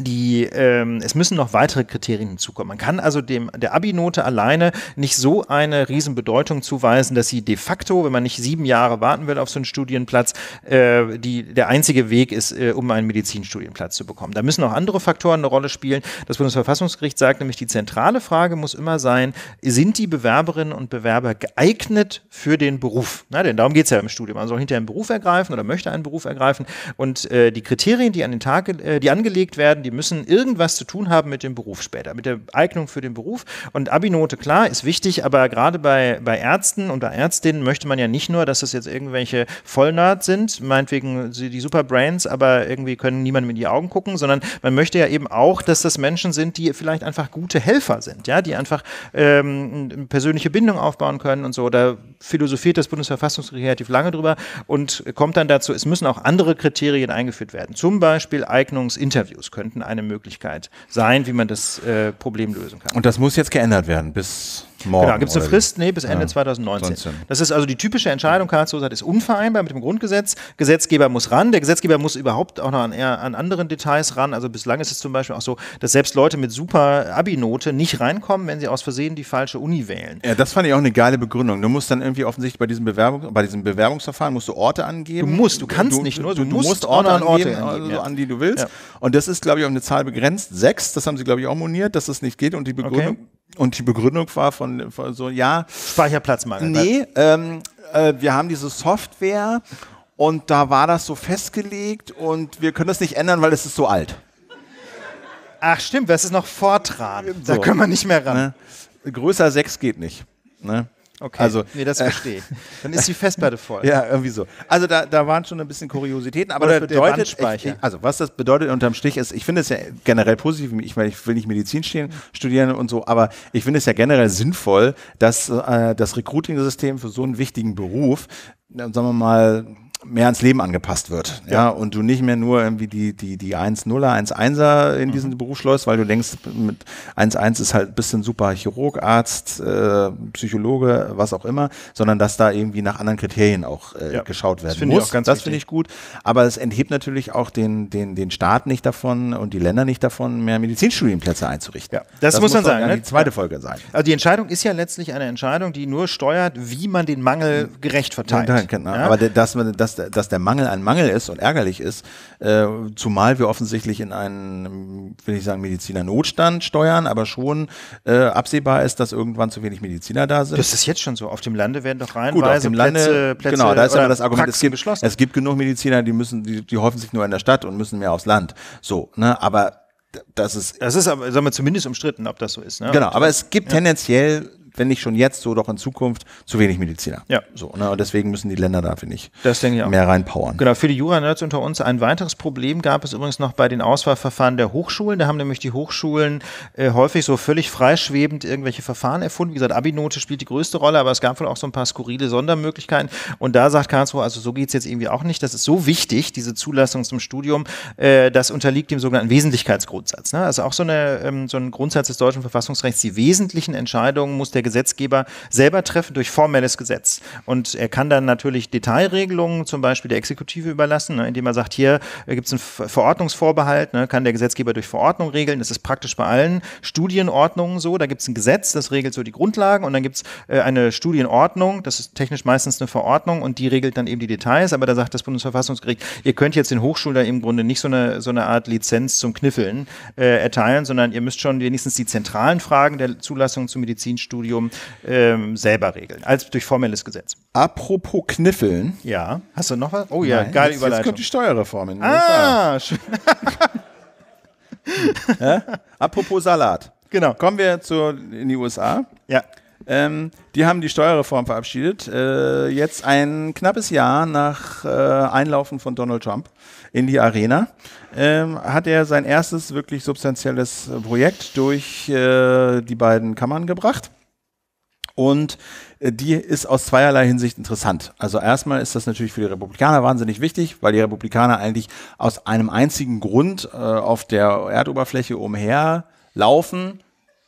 die, ähm, es müssen noch weitere Kriterien hinzukommen. Man kann also dem, der Abi-Note alleine nicht so eine Riesenbedeutung zuweisen, dass sie de facto, wenn man nicht sieben Jahre warten will auf so einen Studienplatz, äh, die, der einzige Weg ist, äh, um einen Medizinstudienplatz zu bekommen. Da müssen auch andere Faktoren eine Rolle spielen. Das Bundesverfassungsgericht sagt nämlich, die zentrale Frage muss immer sein, sind die Bewerberinnen und Bewerber geeignet für den Beruf? Na, denn darum geht's ja im Studium. Man soll hinterher einen Beruf ergreifen oder möchte einen Beruf ergreifen. Und äh, die Kriterien, die an den Tag, äh, die angelegt werden, die müssen irgendwas zu tun haben mit dem Beruf später, mit der Eignung für den Beruf. Und Abinote, klar, ist wichtig, aber gerade bei, bei Ärzten und bei Ärztinnen möchte man ja nicht nur, dass das jetzt irgendwelche Vollnerds sind, meinetwegen die Superbrains, aber irgendwie können niemandem in die Augen gucken, sondern man möchte ja eben auch, dass das Menschen sind, die vielleicht einfach gute Helfer sind, ja, die einfach ähm, persönliche Bindung aufbauen können und so. Da philosophiert das Bundesverfassungsgericht relativ lange drüber und kommt dann dazu, es müssen auch andere Kriterien eingeführt werden. Zum Beispiel Eignungsinterviews könnten könnten eine Möglichkeit sein, wie man das äh, Problem lösen kann. Und das muss jetzt geändert werden bis Morgen genau, gibt es eine Frist? Nee, bis Ende ja, 2019. 19. Das ist also die typische Entscheidung. Karlsruhe sagt, ist unvereinbar mit dem Grundgesetz. Gesetzgeber muss ran. Der Gesetzgeber muss überhaupt auch noch an, an anderen Details ran. Also bislang ist es zum Beispiel auch so, dass selbst Leute mit super Abi-Note nicht reinkommen, wenn sie aus Versehen die falsche Uni wählen. Ja, das fand ich auch eine geile Begründung. Du musst dann irgendwie offensichtlich bei diesem, Bewerbung, bei diesem Bewerbungsverfahren musst du Orte angeben. Du musst, du kannst du, nicht nur, du, du musst, musst, Orte, an Orte angeben, angeben also, ja. an die du willst. Ja. Und das ist, glaube ich, auf eine Zahl begrenzt. Sechs, das haben sie, glaube ich, auch moniert, dass das nicht geht. Und die Begründung okay. Und die Begründung war von, von so, ja. Speicherplatzmangel. Nee, ähm, äh, wir haben diese Software und da war das so festgelegt und wir können das nicht ändern, weil es ist so alt. Ach stimmt, das ist noch Fortran. So. Da können wir nicht mehr ran. Ne? Größer 6 geht nicht. Ne? Okay, also, nee, das äh, verstehe ich. Dann ist die Festplatte voll. ja, irgendwie so. Also da, da waren schon ein bisschen Kuriositäten, aber Oder das bedeutet, ich, also was das bedeutet unterm Strich ist, ich finde es ja generell positiv, ich, meine, ich will nicht Medizin stehen, studieren und so, aber ich finde es ja generell sinnvoll, dass äh, das Recruiting-System für so einen wichtigen Beruf, sagen wir mal, mehr ans Leben angepasst wird. Ja. ja. und du nicht mehr nur irgendwie die, die, die 1-0er, 1-1er in mhm. diesen mhm. Beruf schleust, weil du denkst, mit 1-1 ist halt ein bisschen super Chirurg, Arzt, äh, Psychologe, was auch immer, sondern dass da irgendwie nach anderen Kriterien auch äh, ja. geschaut werden das muss. das finde ich gut. Aber es enthebt natürlich auch den, den, den Staat nicht davon und die Länder nicht davon, mehr Medizinstudienplätze einzurichten. Ja. Das, das muss man sagen. Ne? Die zweite Folge sein. Also die Entscheidung ist ja letztlich eine Entscheidung, die nur steuert, wie man den Mangel gerecht verteilt. Nein, genau. Aber dass man das dass, dass der Mangel ein Mangel ist und ärgerlich ist, äh, zumal wir offensichtlich in einen, will ich sagen, Medizinernotstand steuern, aber schon äh, absehbar ist, dass irgendwann zu wenig Mediziner da sind. Das ist jetzt schon so. Auf dem Lande werden doch rein Gut, auf dem Lande, Plätze, Plätze genau, da ist aber das Argument, es gibt, es gibt, genug Mediziner, die müssen, die, die häufen sich nur in der Stadt und müssen mehr aufs Land. So, ne, aber das ist. Das ist aber, sagen wir, zumindest umstritten, ob das so ist. Ne? Genau, aber es gibt ja. tendenziell wenn nicht schon jetzt, so doch in Zukunft, zu wenig Mediziner. Ja. So, ne? Und deswegen müssen die Länder da, finde ich, das denke ich auch. mehr reinpowern. Genau, für die Jura-Nerds unter uns ein weiteres Problem gab es übrigens noch bei den Auswahlverfahren der Hochschulen. Da haben nämlich die Hochschulen äh, häufig so völlig freischwebend irgendwelche Verfahren erfunden. Wie gesagt, Abi-Note spielt die größte Rolle, aber es gab wohl auch so ein paar skurrile Sondermöglichkeiten. Und da sagt Karlsruhe, also so geht es jetzt irgendwie auch nicht. Das ist so wichtig, diese Zulassung zum Studium, äh, das unterliegt dem sogenannten Wesentlichkeitsgrundsatz. Ne? Also auch so, eine, ähm, so ein Grundsatz des deutschen Verfassungsrechts, die wesentlichen Entscheidungen muss der Gesetzgeber selber treffen durch formelles Gesetz. Und er kann dann natürlich Detailregelungen zum Beispiel der Exekutive überlassen, ne, indem er sagt, hier äh, gibt es einen Verordnungsvorbehalt, ne, kann der Gesetzgeber durch Verordnung regeln. Das ist praktisch bei allen Studienordnungen so. Da gibt es ein Gesetz, das regelt so die Grundlagen und dann gibt es äh, eine Studienordnung, das ist technisch meistens eine Verordnung und die regelt dann eben die Details, aber da sagt das Bundesverfassungsgericht, ihr könnt jetzt den Hochschulen da im Grunde nicht so eine, so eine Art Lizenz zum Kniffeln äh, erteilen, sondern ihr müsst schon wenigstens die zentralen Fragen der Zulassung zum Medizinstudium Kollegium ähm, selber regeln, als durch formelles Gesetz. Apropos Kniffeln. Ja. Hast du noch was? Oh ja, Nein, geile jetzt, Überleitung. Jetzt kommt die Steuerreform in den ah, USA. Schön. ja? Apropos Salat. Genau. Kommen wir zu, in die USA. Ja. Ähm, die haben die Steuerreform verabschiedet. Äh, jetzt ein knappes Jahr nach äh, Einlaufen von Donald Trump in die Arena ähm, hat er sein erstes wirklich substanzielles Projekt durch äh, die beiden Kammern gebracht und äh, die ist aus zweierlei Hinsicht interessant. Also erstmal ist das natürlich für die Republikaner wahnsinnig wichtig, weil die Republikaner eigentlich aus einem einzigen Grund äh, auf der Erdoberfläche umherlaufen,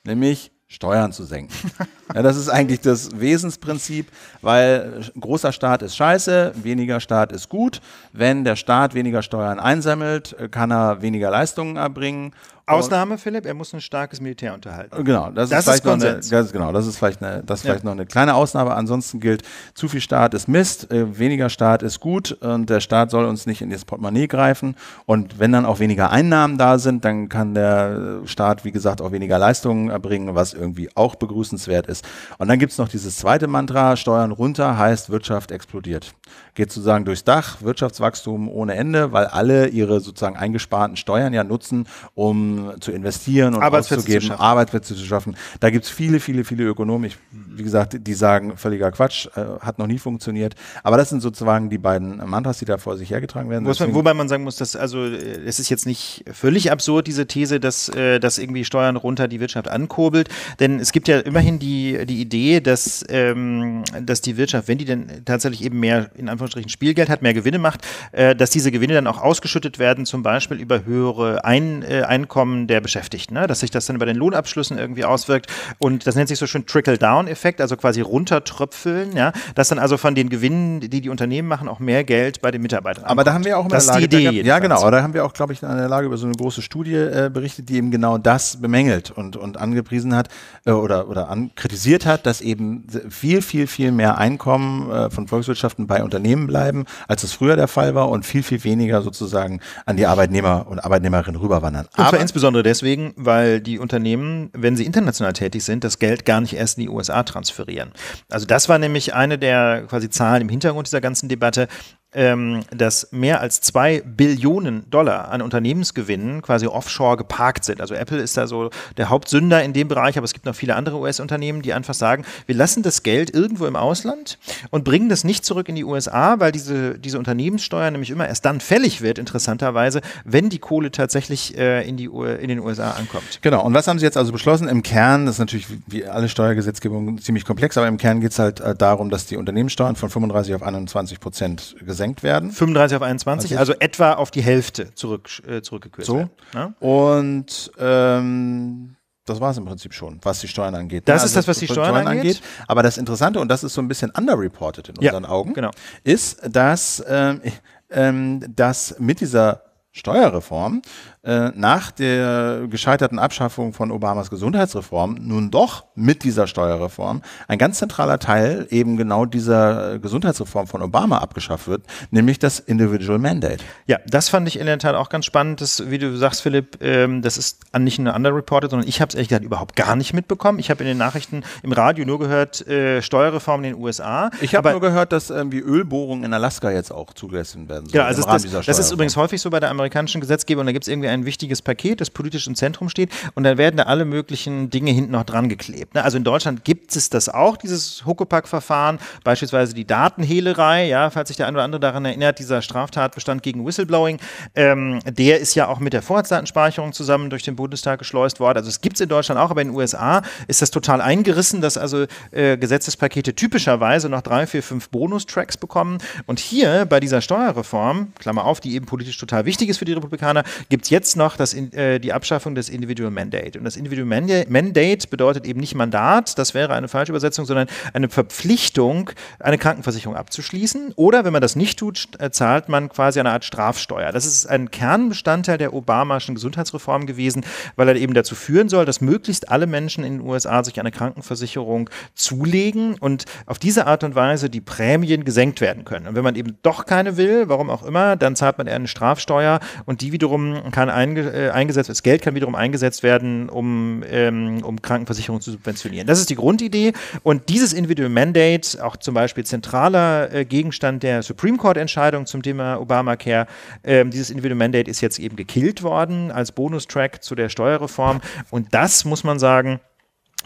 nämlich Steuern zu senken. Ja, das ist eigentlich das Wesensprinzip, weil großer Staat ist scheiße, weniger Staat ist gut. Wenn der Staat weniger Steuern einsammelt, kann er weniger Leistungen erbringen. Ausnahme, Philipp, er muss ein starkes Militär unterhalten. Genau, das, das ist, ist Konsens. Eine, das, genau, das ist vielleicht, eine, das ist vielleicht ja. noch eine kleine Ausnahme. Ansonsten gilt, zu viel Staat ist Mist, äh, weniger Staat ist gut und der Staat soll uns nicht in das Portemonnaie greifen. Und wenn dann auch weniger Einnahmen da sind, dann kann der Staat, wie gesagt, auch weniger Leistungen erbringen, was irgendwie auch begrüßenswert ist ist. Und dann gibt es noch dieses zweite Mantra, Steuern runter heißt Wirtschaft explodiert geht sozusagen durchs Dach, Wirtschaftswachstum ohne Ende, weil alle ihre sozusagen eingesparten Steuern ja nutzen, um zu investieren und Arbeitsplätze auszugeben, zu Arbeitsplätze zu schaffen. Da gibt es viele, viele, viele Ökonomen, ich, wie gesagt, die sagen, völliger Quatsch, äh, hat noch nie funktioniert. Aber das sind sozusagen die beiden Mantras, die da vor sich hergetragen werden. Man, wobei man sagen muss, dass also äh, es ist jetzt nicht völlig absurd, diese These, dass, äh, dass irgendwie Steuern runter die Wirtschaft ankurbelt. Denn es gibt ja immerhin die, die Idee, dass, ähm, dass die Wirtschaft, wenn die denn tatsächlich eben mehr in Anführungszeichen Anführungsstrichen Spielgeld hat, mehr Gewinne macht, äh, dass diese Gewinne dann auch ausgeschüttet werden, zum Beispiel über höhere Ein, äh, Einkommen der Beschäftigten, ne? dass sich das dann bei den Lohnabschlüssen irgendwie auswirkt. Und das nennt sich so schön Trickle-Down-Effekt, also quasi runtertröpfeln, ja? dass dann also von den Gewinnen, die die Unternehmen machen, auch mehr Geld bei den Mitarbeitern. Aber ankommt. da haben wir auch in das der Lage, die Idee, da, ja genau, aber da haben wir auch, glaube ich, in der Lage über so eine große Studie äh, berichtet, die eben genau das bemängelt und, und angepriesen hat äh, oder, oder an, kritisiert hat, dass eben viel, viel, viel mehr Einkommen äh, von Volkswirtschaften bei Unternehmen Unternehmen bleiben, als es früher der Fall war und viel, viel weniger sozusagen an die Arbeitnehmer und Arbeitnehmerinnen rüberwandern. Und Aber insbesondere deswegen, weil die Unternehmen, wenn sie international tätig sind, das Geld gar nicht erst in die USA transferieren. Also das war nämlich eine der quasi Zahlen im Hintergrund dieser ganzen Debatte ähm, dass mehr als zwei Billionen Dollar an Unternehmensgewinnen quasi offshore geparkt sind. Also Apple ist da so der Hauptsünder in dem Bereich, aber es gibt noch viele andere US-Unternehmen, die einfach sagen, wir lassen das Geld irgendwo im Ausland und bringen das nicht zurück in die USA, weil diese, diese Unternehmenssteuer nämlich immer erst dann fällig wird, interessanterweise, wenn die Kohle tatsächlich äh, in, die, in den USA ankommt. Genau, und was haben sie jetzt also beschlossen? Im Kern, das ist natürlich wie alle Steuergesetzgebungen ziemlich komplex, aber im Kern geht es halt äh, darum, dass die Unternehmenssteuern von 35 auf 21 Prozent gesenkt gesenkt werden. 35 auf 21, also, also, etwa auf die Hälfte zurück, äh, zurückgekürzt. So. Ja? Ne? Und ähm, das war es im Prinzip schon, was die Steuern angeht. Ne? Das ja, ist also das, was die Steuern, Steuern angeht. angeht. Aber das Interessante, und das ist so ein bisschen underreported in unseren ja, Augen, genau. ist, dass, ähm, ähm, dass mit dieser Steuerreform äh, nach der gescheiterten Abschaffung von Obamas Gesundheitsreform nun doch mit dieser Steuerreform ein ganz zentraler Teil eben genau dieser äh, Gesundheitsreform von Obama abgeschafft wird, nämlich das Individual Mandate. Ja, das fand ich in der Tat auch ganz spannend, dass, wie du sagst, Philipp, ähm, das ist nicht nur underreported, sondern ich habe es ehrlich gesagt überhaupt gar nicht mitbekommen. Ich habe in den Nachrichten im Radio nur gehört, äh, Steuerreform in den USA. Ich habe nur gehört, dass irgendwie Ölbohrungen in Alaska jetzt auch zugelassen werden sollen. Ja, also das, das ist übrigens häufig so bei der amerikanischen Gesetzgebung, da gibt es irgendwie ein wichtiges Paket, das politisch im Zentrum steht. Und dann werden da alle möglichen Dinge hinten noch dran geklebt. Ne? Also in Deutschland gibt es das auch, dieses Huckepack-Verfahren, beispielsweise die Datenhehlerei, ja, falls sich der ein oder andere daran erinnert, dieser Straftatbestand gegen Whistleblowing, ähm, der ist ja auch mit der Vorratsdatenspeicherung zusammen durch den Bundestag geschleust worden. Also es gibt es in Deutschland auch, aber in den USA ist das total eingerissen, dass also äh, Gesetzespakete typischerweise noch drei, vier, fünf Bonustracks bekommen. Und hier bei dieser Steuerreform, Klammer auf, die eben politisch total wichtig ist für die Republikaner, gibt es jetzt jetzt noch das, äh, die Abschaffung des Individual Mandate. Und das Individual Mandate bedeutet eben nicht Mandat, das wäre eine falsche Übersetzung, sondern eine Verpflichtung, eine Krankenversicherung abzuschließen. Oder wenn man das nicht tut, äh, zahlt man quasi eine Art Strafsteuer. Das ist ein Kernbestandteil der obamaschen Gesundheitsreform gewesen, weil er eben dazu führen soll, dass möglichst alle Menschen in den USA sich eine Krankenversicherung zulegen und auf diese Art und Weise die Prämien gesenkt werden können. Und wenn man eben doch keine will, warum auch immer, dann zahlt man eher eine Strafsteuer und die wiederum kann kann einge, äh, eingesetzt, das Geld kann wiederum eingesetzt werden, um, ähm, um Krankenversicherungen zu subventionieren. Das ist die Grundidee. Und dieses Individual Mandate, auch zum Beispiel zentraler äh, Gegenstand der Supreme Court-Entscheidung zum Thema Obamacare, ähm, dieses Individual Mandate ist jetzt eben gekillt worden als Bonustrack zu der Steuerreform. Und das muss man sagen,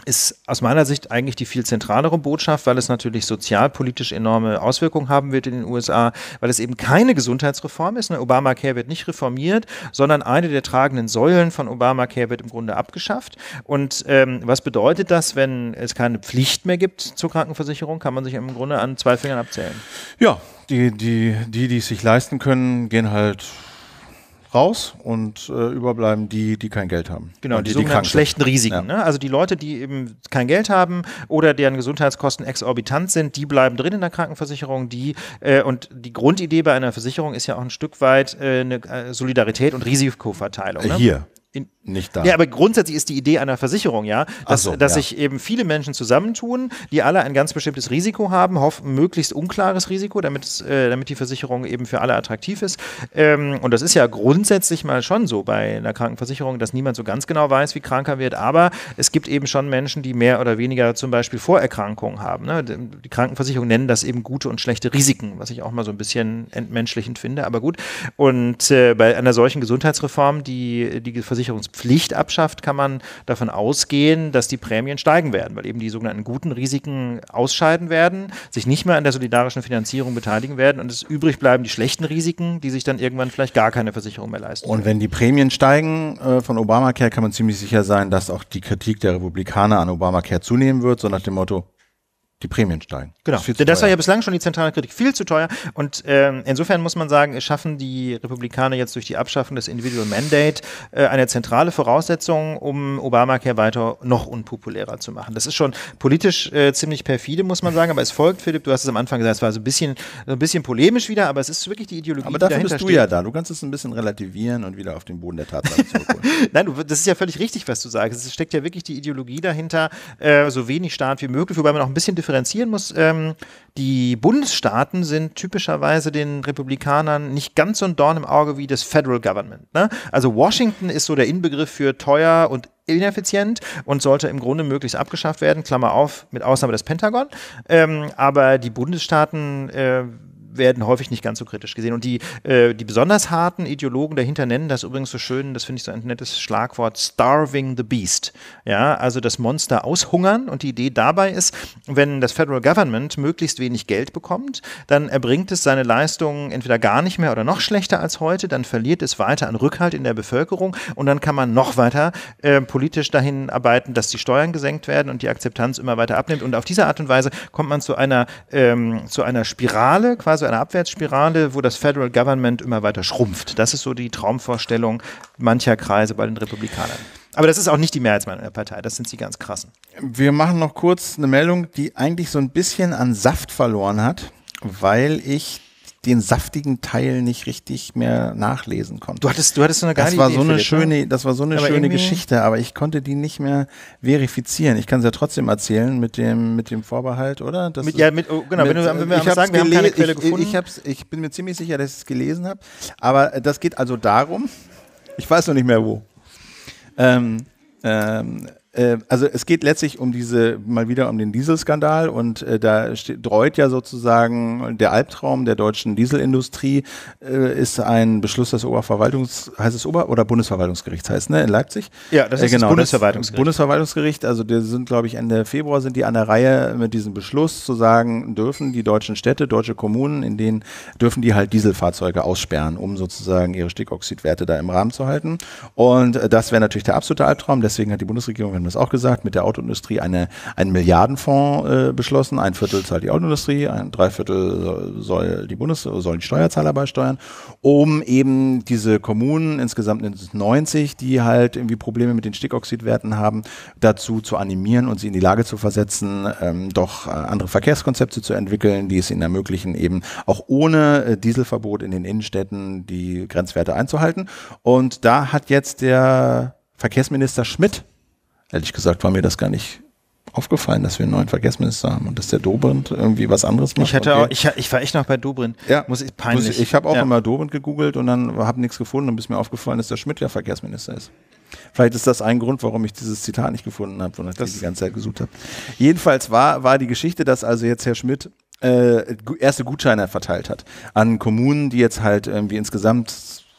ist aus meiner Sicht eigentlich die viel zentralere Botschaft, weil es natürlich sozialpolitisch enorme Auswirkungen haben wird in den USA, weil es eben keine Gesundheitsreform ist. Ne? Obamacare wird nicht reformiert, sondern eine der tragenden Säulen von Obamacare wird im Grunde abgeschafft. Und ähm, was bedeutet das, wenn es keine Pflicht mehr gibt zur Krankenversicherung? Kann man sich im Grunde an zwei Fingern abzählen. Ja, die, die, die, die es sich leisten können, gehen halt raus und äh, überbleiben die, die kein Geld haben. Genau, und die, die, sogenannten schlechten Risiken. Ja. Ne? Also die Leute, die eben kein Geld haben oder deren Gesundheitskosten exorbitant sind, die bleiben drin in der Krankenversicherung. Die, äh, und die Grundidee bei einer Versicherung ist ja auch ein Stück weit äh, eine äh, Solidarität und Risikoverteilung. Ne? Hier. In, nicht da. Ja, aber grundsätzlich ist die Idee einer Versicherung, ja, dass, so, dass ja. sich eben viele Menschen zusammentun, die alle ein ganz bestimmtes Risiko haben, hoffen, möglichst unklares Risiko, damit, äh, damit die Versicherung eben für alle attraktiv ist. Ähm, und das ist ja grundsätzlich mal schon so bei einer Krankenversicherung, dass niemand so ganz genau weiß, wie kranker wird. Aber es gibt eben schon Menschen, die mehr oder weniger zum Beispiel Vorerkrankungen haben. Ne? Die Krankenversicherung nennen das eben gute und schlechte Risiken, was ich auch mal so ein bisschen entmenschlichend finde, aber gut. Und äh, bei einer solchen Gesundheitsreform, die die Versicherungs Pflicht abschafft, kann man davon ausgehen, dass die Prämien steigen werden, weil eben die sogenannten guten Risiken ausscheiden werden, sich nicht mehr an der solidarischen Finanzierung beteiligen werden und es übrig bleiben die schlechten Risiken, die sich dann irgendwann vielleicht gar keine Versicherung mehr leisten. Und wenn die Prämien steigen äh, von Obamacare, kann man ziemlich sicher sein, dass auch die Kritik der Republikaner an Obamacare zunehmen wird, so nach dem Motto, die Prämien steigen. Genau. Das, das war ja bislang schon die zentrale Kritik. Viel zu teuer. Und ähm, insofern muss man sagen, schaffen die Republikaner jetzt durch die Abschaffung des Individual Mandate äh, eine zentrale Voraussetzung, um Obamacare weiter noch unpopulärer zu machen. Das ist schon politisch äh, ziemlich perfide, muss man sagen. Aber es folgt, Philipp, du hast es am Anfang gesagt, es war so ein bisschen, so ein bisschen polemisch wieder, aber es ist wirklich die Ideologie. Aber dafür bist du steht. ja da. Du kannst es ein bisschen relativieren und wieder auf den Boden der Tatsachen zurückholen. Nein, du, das ist ja völlig richtig, was du sagst. Es steckt ja wirklich die Ideologie dahinter, äh, so wenig Staat wie möglich, wobei man auch ein bisschen differenziert differenzieren muss, ähm, die Bundesstaaten sind typischerweise den Republikanern nicht ganz so ein Dorn im Auge wie das Federal Government. Ne? Also Washington ist so der Inbegriff für teuer und ineffizient und sollte im Grunde möglichst abgeschafft werden, Klammer auf, mit Ausnahme des Pentagon. Ähm, aber die Bundesstaaten äh, werden häufig nicht ganz so kritisch gesehen. Und die, äh, die besonders harten Ideologen dahinter nennen das übrigens so schön, das finde ich so ein nettes Schlagwort, starving the beast. Ja, also das Monster aushungern. Und die Idee dabei ist, wenn das Federal Government möglichst wenig Geld bekommt, dann erbringt es seine Leistungen entweder gar nicht mehr oder noch schlechter als heute, dann verliert es weiter an Rückhalt in der Bevölkerung und dann kann man noch weiter äh, politisch dahin arbeiten, dass die Steuern gesenkt werden und die Akzeptanz immer weiter abnimmt. Und auf diese Art und Weise kommt man zu einer, ähm, zu einer Spirale quasi also eine Abwärtsspirale, wo das Federal Government immer weiter schrumpft. Das ist so die Traumvorstellung mancher Kreise bei den Republikanern. Aber das ist auch nicht die Mehrheitsmeinung der Partei, das sind die ganz krassen. Wir machen noch kurz eine Meldung, die eigentlich so ein bisschen an Saft verloren hat, weil ich den saftigen Teil nicht richtig mehr nachlesen konnte. Du hattest, du hattest so eine geile das war Idee so eine Philipp, schöne, ne? Das war so eine aber schöne Geschichte, aber ich konnte die nicht mehr verifizieren. Ich kann es ja trotzdem erzählen mit dem, mit dem Vorbehalt, oder? Das mit, ja, mit, oh, genau, mit, wenn, du, wenn wir sagen, wir haben keine Quelle ich, gefunden. Ich, ich, ich bin mir ziemlich sicher, dass ich es gelesen habe, aber äh, das geht also darum, ich weiß noch nicht mehr wo, ähm, ähm, ähm, also es geht letztlich um diese, mal wieder um den Dieselskandal und äh, da steht, dreut ja sozusagen der Albtraum der deutschen Dieselindustrie, äh, ist ein Beschluss des Oberverwaltungs, heißt es Ober- oder Bundesverwaltungsgerichts heißt, ne, in Leipzig? Ja, das äh, ist äh, genau, das Bundesverwaltungsgericht. Das Bundesverwaltungsgericht, also die sind glaube ich Ende Februar sind die an der Reihe mit diesem Beschluss zu sagen, dürfen die deutschen Städte, deutsche Kommunen, in denen dürfen die halt Dieselfahrzeuge aussperren, um sozusagen ihre Stickoxidwerte da im Rahmen zu halten und äh, das wäre natürlich der absolute Albtraum, deswegen hat die Bundesregierung haben das auch gesagt, mit der Autoindustrie eine, einen Milliardenfonds äh, beschlossen. Ein Viertel zahlt die Autoindustrie, ein Dreiviertel soll die Bundes sollen die Steuerzahler beisteuern, um eben diese Kommunen, insgesamt 90, die halt irgendwie Probleme mit den Stickoxidwerten haben, dazu zu animieren und sie in die Lage zu versetzen, ähm, doch äh, andere Verkehrskonzepte zu entwickeln, die es ihnen ermöglichen, eben auch ohne äh, Dieselverbot in den Innenstädten die Grenzwerte einzuhalten. Und da hat jetzt der Verkehrsminister Schmidt Ehrlich gesagt war mir das gar nicht aufgefallen, dass wir einen neuen Verkehrsminister haben und dass der Dobrindt irgendwie was anderes macht. Ich, hatte okay. auch, ich, ich, war echt noch bei Dobrindt. Ja, muss ich peinlich. Muss ich, ich habe auch ja. immer Dobrindt gegoogelt und dann habe nichts gefunden und bis mir aufgefallen ist, dass Schmidt ja Verkehrsminister ist. Vielleicht ist das ein Grund, warum ich dieses Zitat nicht gefunden habe, sondern das die ganze Zeit gesucht habe. Jedenfalls war, war die Geschichte, dass also jetzt Herr Schmidt äh, erste Gutscheine verteilt hat an Kommunen, die jetzt halt irgendwie insgesamt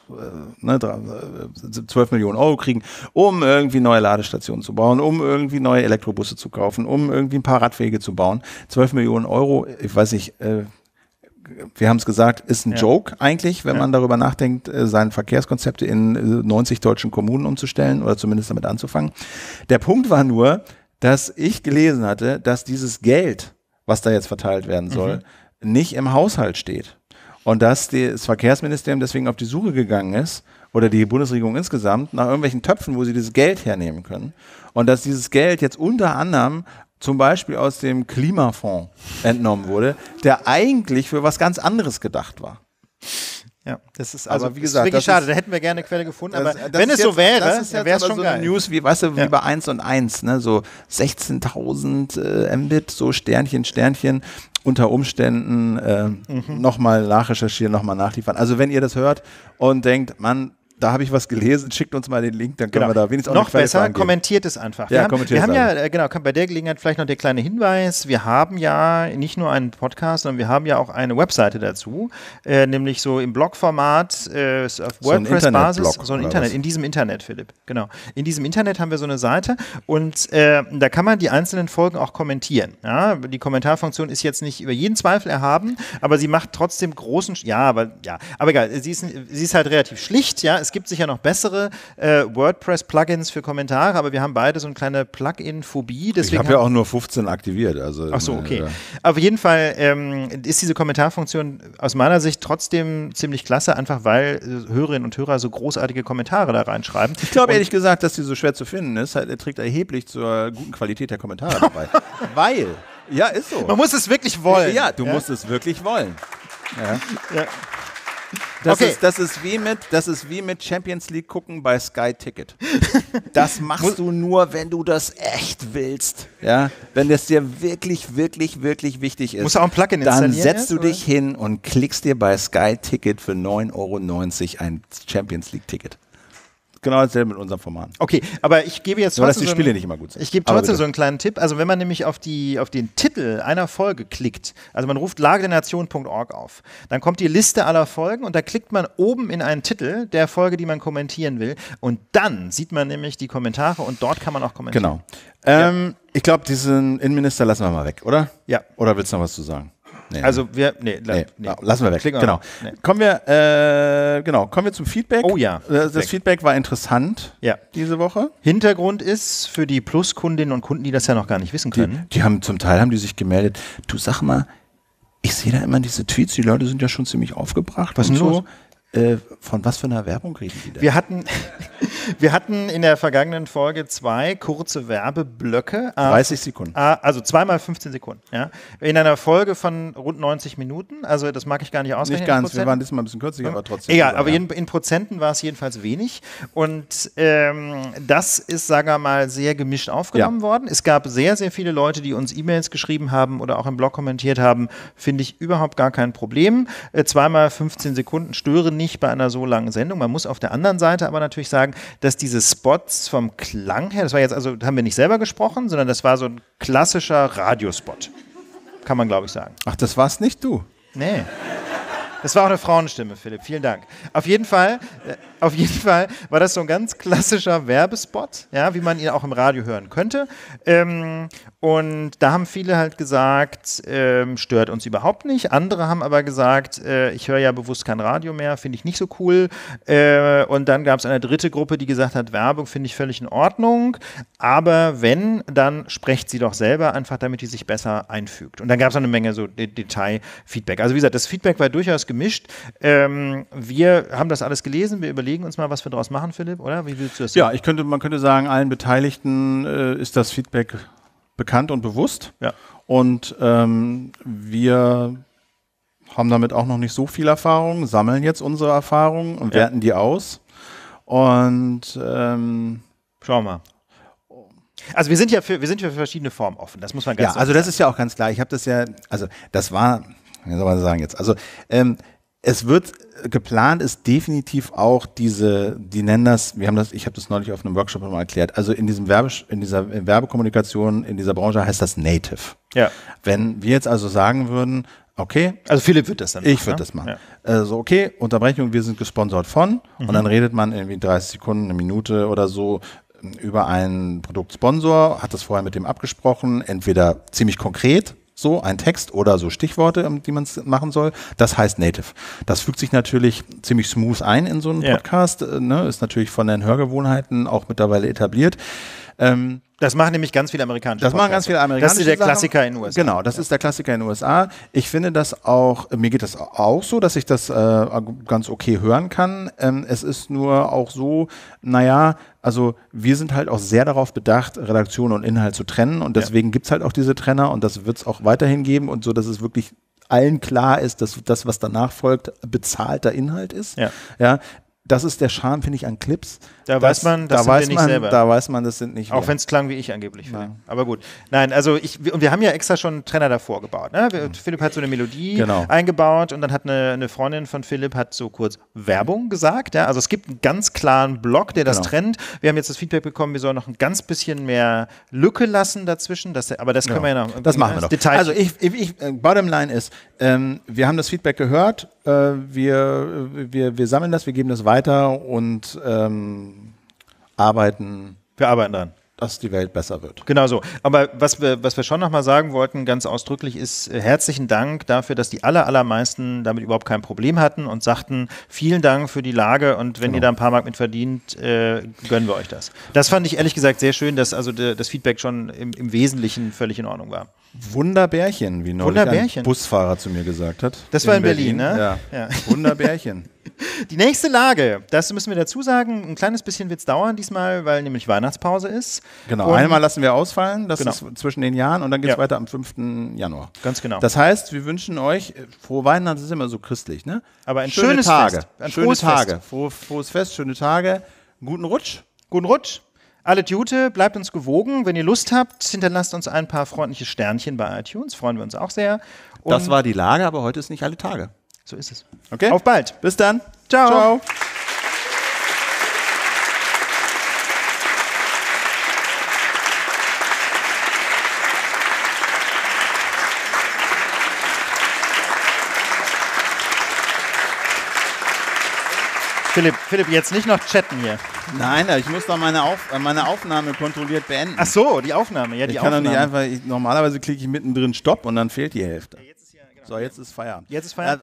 äh, ne, 12 äh, Millionen Euro kriegen, um irgendwie neue Ladestationen zu bauen, um irgendwie neue Elektrobusse zu kaufen, um irgendwie ein paar Radwege zu bauen. 12 Millionen Euro, ich weiß nicht, äh, wir haben es gesagt, ist ein ja. Joke eigentlich, wenn ja. man darüber nachdenkt, äh, seine Verkehrskonzepte in 90 deutschen Kommunen umzustellen oder zumindest damit anzufangen. Der Punkt war nur, dass ich gelesen hatte, dass dieses Geld, was da jetzt verteilt werden soll, mhm. nicht im Haushalt steht und dass das Verkehrsministerium deswegen auf die Suche gegangen ist oder die Bundesregierung insgesamt nach irgendwelchen Töpfen, wo sie dieses Geld hernehmen können und dass dieses Geld jetzt unter anderem zum Beispiel aus dem Klimafonds entnommen wurde, der eigentlich für was ganz anderes gedacht war. Ja, das ist also aber, wie gesagt, ist wirklich schade. da hätten wir gerne eine Quelle gefunden. Das, aber das wenn es jetzt, so wäre, wäre es schon so geil. News wie, weißt du, ja. wie bei 1 und 1, ne? so 16.000 äh, Mbit, so Sternchen, Sternchen unter Umständen äh, mhm. nochmal nachrecherchieren, nochmal nachliefern. Also wenn ihr das hört und denkt, Mann, da habe ich was gelesen, schickt uns mal den Link, dann können genau. wir da wenigstens Noch besser, Frage kommentiert es einfach. Wir ja, haben, kommentiert wir haben ja, äh, genau, bei der Gelegenheit vielleicht noch der kleine Hinweis, wir haben ja nicht nur einen Podcast, sondern wir haben ja auch eine Webseite dazu, äh, nämlich so im Blogformat äh, auf WordPress-Basis, so ein Internet, so ein Internet in diesem Internet, Philipp, genau. In diesem Internet haben wir so eine Seite und äh, da kann man die einzelnen Folgen auch kommentieren. Ja? Die Kommentarfunktion ist jetzt nicht über jeden Zweifel erhaben, aber sie macht trotzdem großen, ja, aber ja, aber egal, sie ist, sie ist halt relativ schlicht, ja, es gibt sicher noch bessere äh, WordPress-Plugins für Kommentare, aber wir haben beide so eine kleine Plugin-Phobie. Ich habe ja auch nur 15 aktiviert. Also, Ach so, okay. Äh, Auf jeden Fall ähm, ist diese Kommentarfunktion aus meiner Sicht trotzdem ziemlich klasse, einfach weil äh, Hörerinnen und Hörer so großartige Kommentare da reinschreiben. Ich glaube ehrlich gesagt, dass die so schwer zu finden ist, halt, trägt erheblich zur guten Qualität der Kommentare dabei. weil, ja, ist so. Man muss es wirklich wollen. Ja, du ja. musst es wirklich wollen. Ja. ja. Das, okay. ist, das, ist wie mit, das ist wie mit Champions League gucken bei Sky Ticket. Das machst du nur, wenn du das echt willst. Ja? Wenn das dir wirklich, wirklich, wirklich wichtig ist. Muss auch ein Plugin Dann setzt du dich oder? hin und klickst dir bei Sky Ticket für 9,90 Euro ein Champions League Ticket genau dasselbe mit unserem Format. Okay, aber ich gebe jetzt trotzdem. Nur, dass die Spiele so einen, nicht immer gut sind. Ich gebe trotzdem so einen kleinen Tipp. Also, wenn man nämlich auf, die, auf den Titel einer Folge klickt, also man ruft lagedenation.org auf, dann kommt die Liste aller Folgen und da klickt man oben in einen Titel der Folge, die man kommentieren will. Und dann sieht man nämlich die Kommentare und dort kann man auch kommentieren. Genau. Ähm, ja. Ich glaube, diesen Innenminister lassen wir mal weg, oder? Ja. Oder willst du noch was zu sagen? nee, also wir, nee, nee, nee, lassen wir weg. Klicken genau. Wir kommen wir, äh, genau, kommen wir zum Feedback. Oh ja. Äh, das, das Feedback war interessant. Ja. Diese Woche. Hintergrund ist für die Plus-Kundinnen und Kunden, die das ja noch gar nicht wissen können. Die, die haben zum Teil haben die sich gemeldet. Du sag mal, ich sehe da immer diese Tweets. Die Leute sind ja schon ziemlich aufgebracht. Was ist denn so. Äh, von was für einer Werbung reden Sie denn? Wir hatten, wir hatten in der vergangenen Folge zwei kurze Werbeblöcke. 30 ah, Sekunden. Ah, also zweimal 15 Sekunden. Ja. In einer Folge von rund 90 Minuten. Also das mag ich gar nicht ausrechnen. Nicht ganz, wir waren diesmal ein bisschen kürzer, aber hm? trotzdem. Egal, aber in, in Prozenten war es jedenfalls wenig. Und ähm, das ist, sagen wir mal, sehr gemischt aufgenommen ja. worden. Es gab sehr, sehr viele Leute, die uns E-Mails geschrieben haben oder auch im Blog kommentiert haben. Finde ich überhaupt gar kein Problem. Äh, zweimal 15 Sekunden stören nicht nicht bei einer so langen Sendung. Man muss auf der anderen Seite aber natürlich sagen, dass diese Spots vom Klang her, das war jetzt also, haben wir nicht selber gesprochen, sondern das war so ein klassischer Radiospot. Kann man, glaube ich, sagen. Ach, das warst nicht du. Nee. Das war auch eine Frauenstimme, Philipp. Vielen Dank. Auf jeden Fall. Äh, auf jeden Fall war das so ein ganz klassischer Werbespot, ja, wie man ihn auch im Radio hören könnte. Ähm, und da haben viele halt gesagt, ähm, stört uns überhaupt nicht. Andere haben aber gesagt, äh, ich höre ja bewusst kein Radio mehr, finde ich nicht so cool. Äh, und dann gab es eine dritte Gruppe, die gesagt hat, Werbung finde ich völlig in Ordnung. Aber wenn, dann sprecht sie doch selber einfach, damit die sich besser einfügt. Und dann gab es eine Menge so De Detailfeedback. Also wie gesagt, das Feedback war durchaus gemischt. Ähm, wir haben das alles gelesen, wir überlegen, überlegen uns mal, was wir daraus machen, Philipp, oder? Wie willst du das? Ja, sagen? ich könnte, man könnte sagen, allen Beteiligten äh, ist das Feedback bekannt und bewusst. Ja. Und ähm, wir haben damit auch noch nicht so viel Erfahrung, sammeln jetzt unsere Erfahrungen und ja. werten die aus. Und ähm, schauen wir mal. Also wir sind ja für, wir sind für verschiedene Formen offen, das muss man ganz Ja, also das ist ja auch ganz klar. Ich habe das ja, also das war, wie soll man sagen jetzt, also ähm, es wird geplant ist definitiv auch diese, die nennen das, wir haben das, ich habe das neulich auf einem Workshop mal erklärt. Also in diesem Werbe, in dieser Werbekommunikation, in dieser Branche heißt das Native. Ja. Wenn wir jetzt also sagen würden, okay. Also Philipp wird das dann machen. Ich würde ne? das machen. Ja. Also okay, Unterbrechung, wir sind gesponsert von mhm. und dann mhm. redet man irgendwie 30 Sekunden, eine Minute oder so ähm, über einen Produktsponsor, hat das vorher mit dem abgesprochen, entweder ziemlich konkret, so ein Text oder so Stichworte, ähm, die man machen soll. Das heißt Native. Das fügt sich natürlich ziemlich smooth ein in so einen Podcast. Ja. Äh, ne? Ist natürlich von den Hörgewohnheiten auch mittlerweile etabliert. Ähm, das machen nämlich ganz viele Amerikaner. Das Podcasts. machen ganz viele amerikanische. Das ist der Klassiker in den USA. Genau, das ja. ist der Klassiker in den USA. Ich finde das auch, mir geht das auch so, dass ich das äh, ganz okay hören kann. Ähm, es ist nur auch so, naja, also wir sind halt auch sehr darauf bedacht, Redaktion und Inhalt zu trennen und deswegen ja. gibt es halt auch diese Trenner und das wird es auch weiterhin geben und so, dass es wirklich allen klar ist, dass das, was danach folgt, bezahlter Inhalt ist. Ja. ja das ist der Charme, finde ich, an Clips. Da das, weiß man, das da sind weiß wir nicht man, selber. Da weiß man, das sind nicht Auch wenn es klang wie ich angeblich. Ja. Aber gut. Nein, also ich, und wir haben ja extra schon einen Trainer davor gebaut. Ne? Wir, mhm. Philipp hat so eine Melodie genau. eingebaut und dann hat eine, eine, Freundin von Philipp hat so kurz Werbung gesagt. Ja? Also es gibt einen ganz klaren Block, der das genau. trennt. Wir haben jetzt das Feedback bekommen, wir sollen noch ein ganz bisschen mehr Lücke lassen dazwischen. Das, aber das können ja. Genau. wir ja noch. Das machen wir ne noch. Detail also ich, ich, ich, äh, Bottomline ist, ähm, wir haben das Feedback gehört äh, wir, äh, wir, wir sammeln das, wir geben das weiter und ähm, arbeiten. Wir arbeiten dran dass die Welt besser wird. Genau so. Aber was wir, was wir schon nochmal sagen wollten, ganz ausdrücklich, ist äh, herzlichen Dank dafür, dass die aller, allermeisten damit überhaupt kein Problem hatten und sagten, vielen Dank für die Lage und wenn genau. ihr da ein paar Mark mit verdient, äh, gönnen wir euch das. Das fand ich ehrlich gesagt sehr schön, dass also de, das Feedback schon im, im Wesentlichen völlig in Ordnung war. Wunderbärchen, wie neulich ein Busfahrer zu mir gesagt hat. Das war in, Berlin, Berlin, ne? Ja. ja. Wunderbärchen. Die nächste Lage, das müssen wir dazu sagen, ein kleines bisschen wird es dauern diesmal, weil nämlich Weihnachtspause ist. Genau, und einmal lassen wir ausfallen, das genau. ist zwischen den Jahren und dann geht es ja. weiter am 5. Januar. Ganz genau. Das heißt, wir wünschen euch, äh, frohe Weihnachten das ist immer so christlich, ne? Aber ein schöne schönes Tage, Fest. Ein schöne Tage, Frohe, frohes Fest, schöne Tage, guten Rutsch. Guten Rutsch. Alle Gute, bleibt uns gewogen. Wenn ihr Lust habt, hinterlasst uns ein paar freundliche Sternchen bei iTunes. Freuen wir uns auch sehr. Und das war die Lage, aber heute ist nicht alle Tage. So ist es. Okay. Auf bald. Bis dann. Ciao. Ciao. Philipp, Philipp, jetzt nicht noch chatten hier. Nein, ich muss doch meine, Auf äh, meine Aufnahme kontrolliert beenden. Ach so, die Aufnahme, ja, die ich kann Aufnahme. Doch nicht einfach, ich, normalerweise klicke ich mittendrin Stopp und dann fehlt die Hälfte. Ja, ja, genau. So, jetzt ist Feierabend. Jetzt ist Feierabend.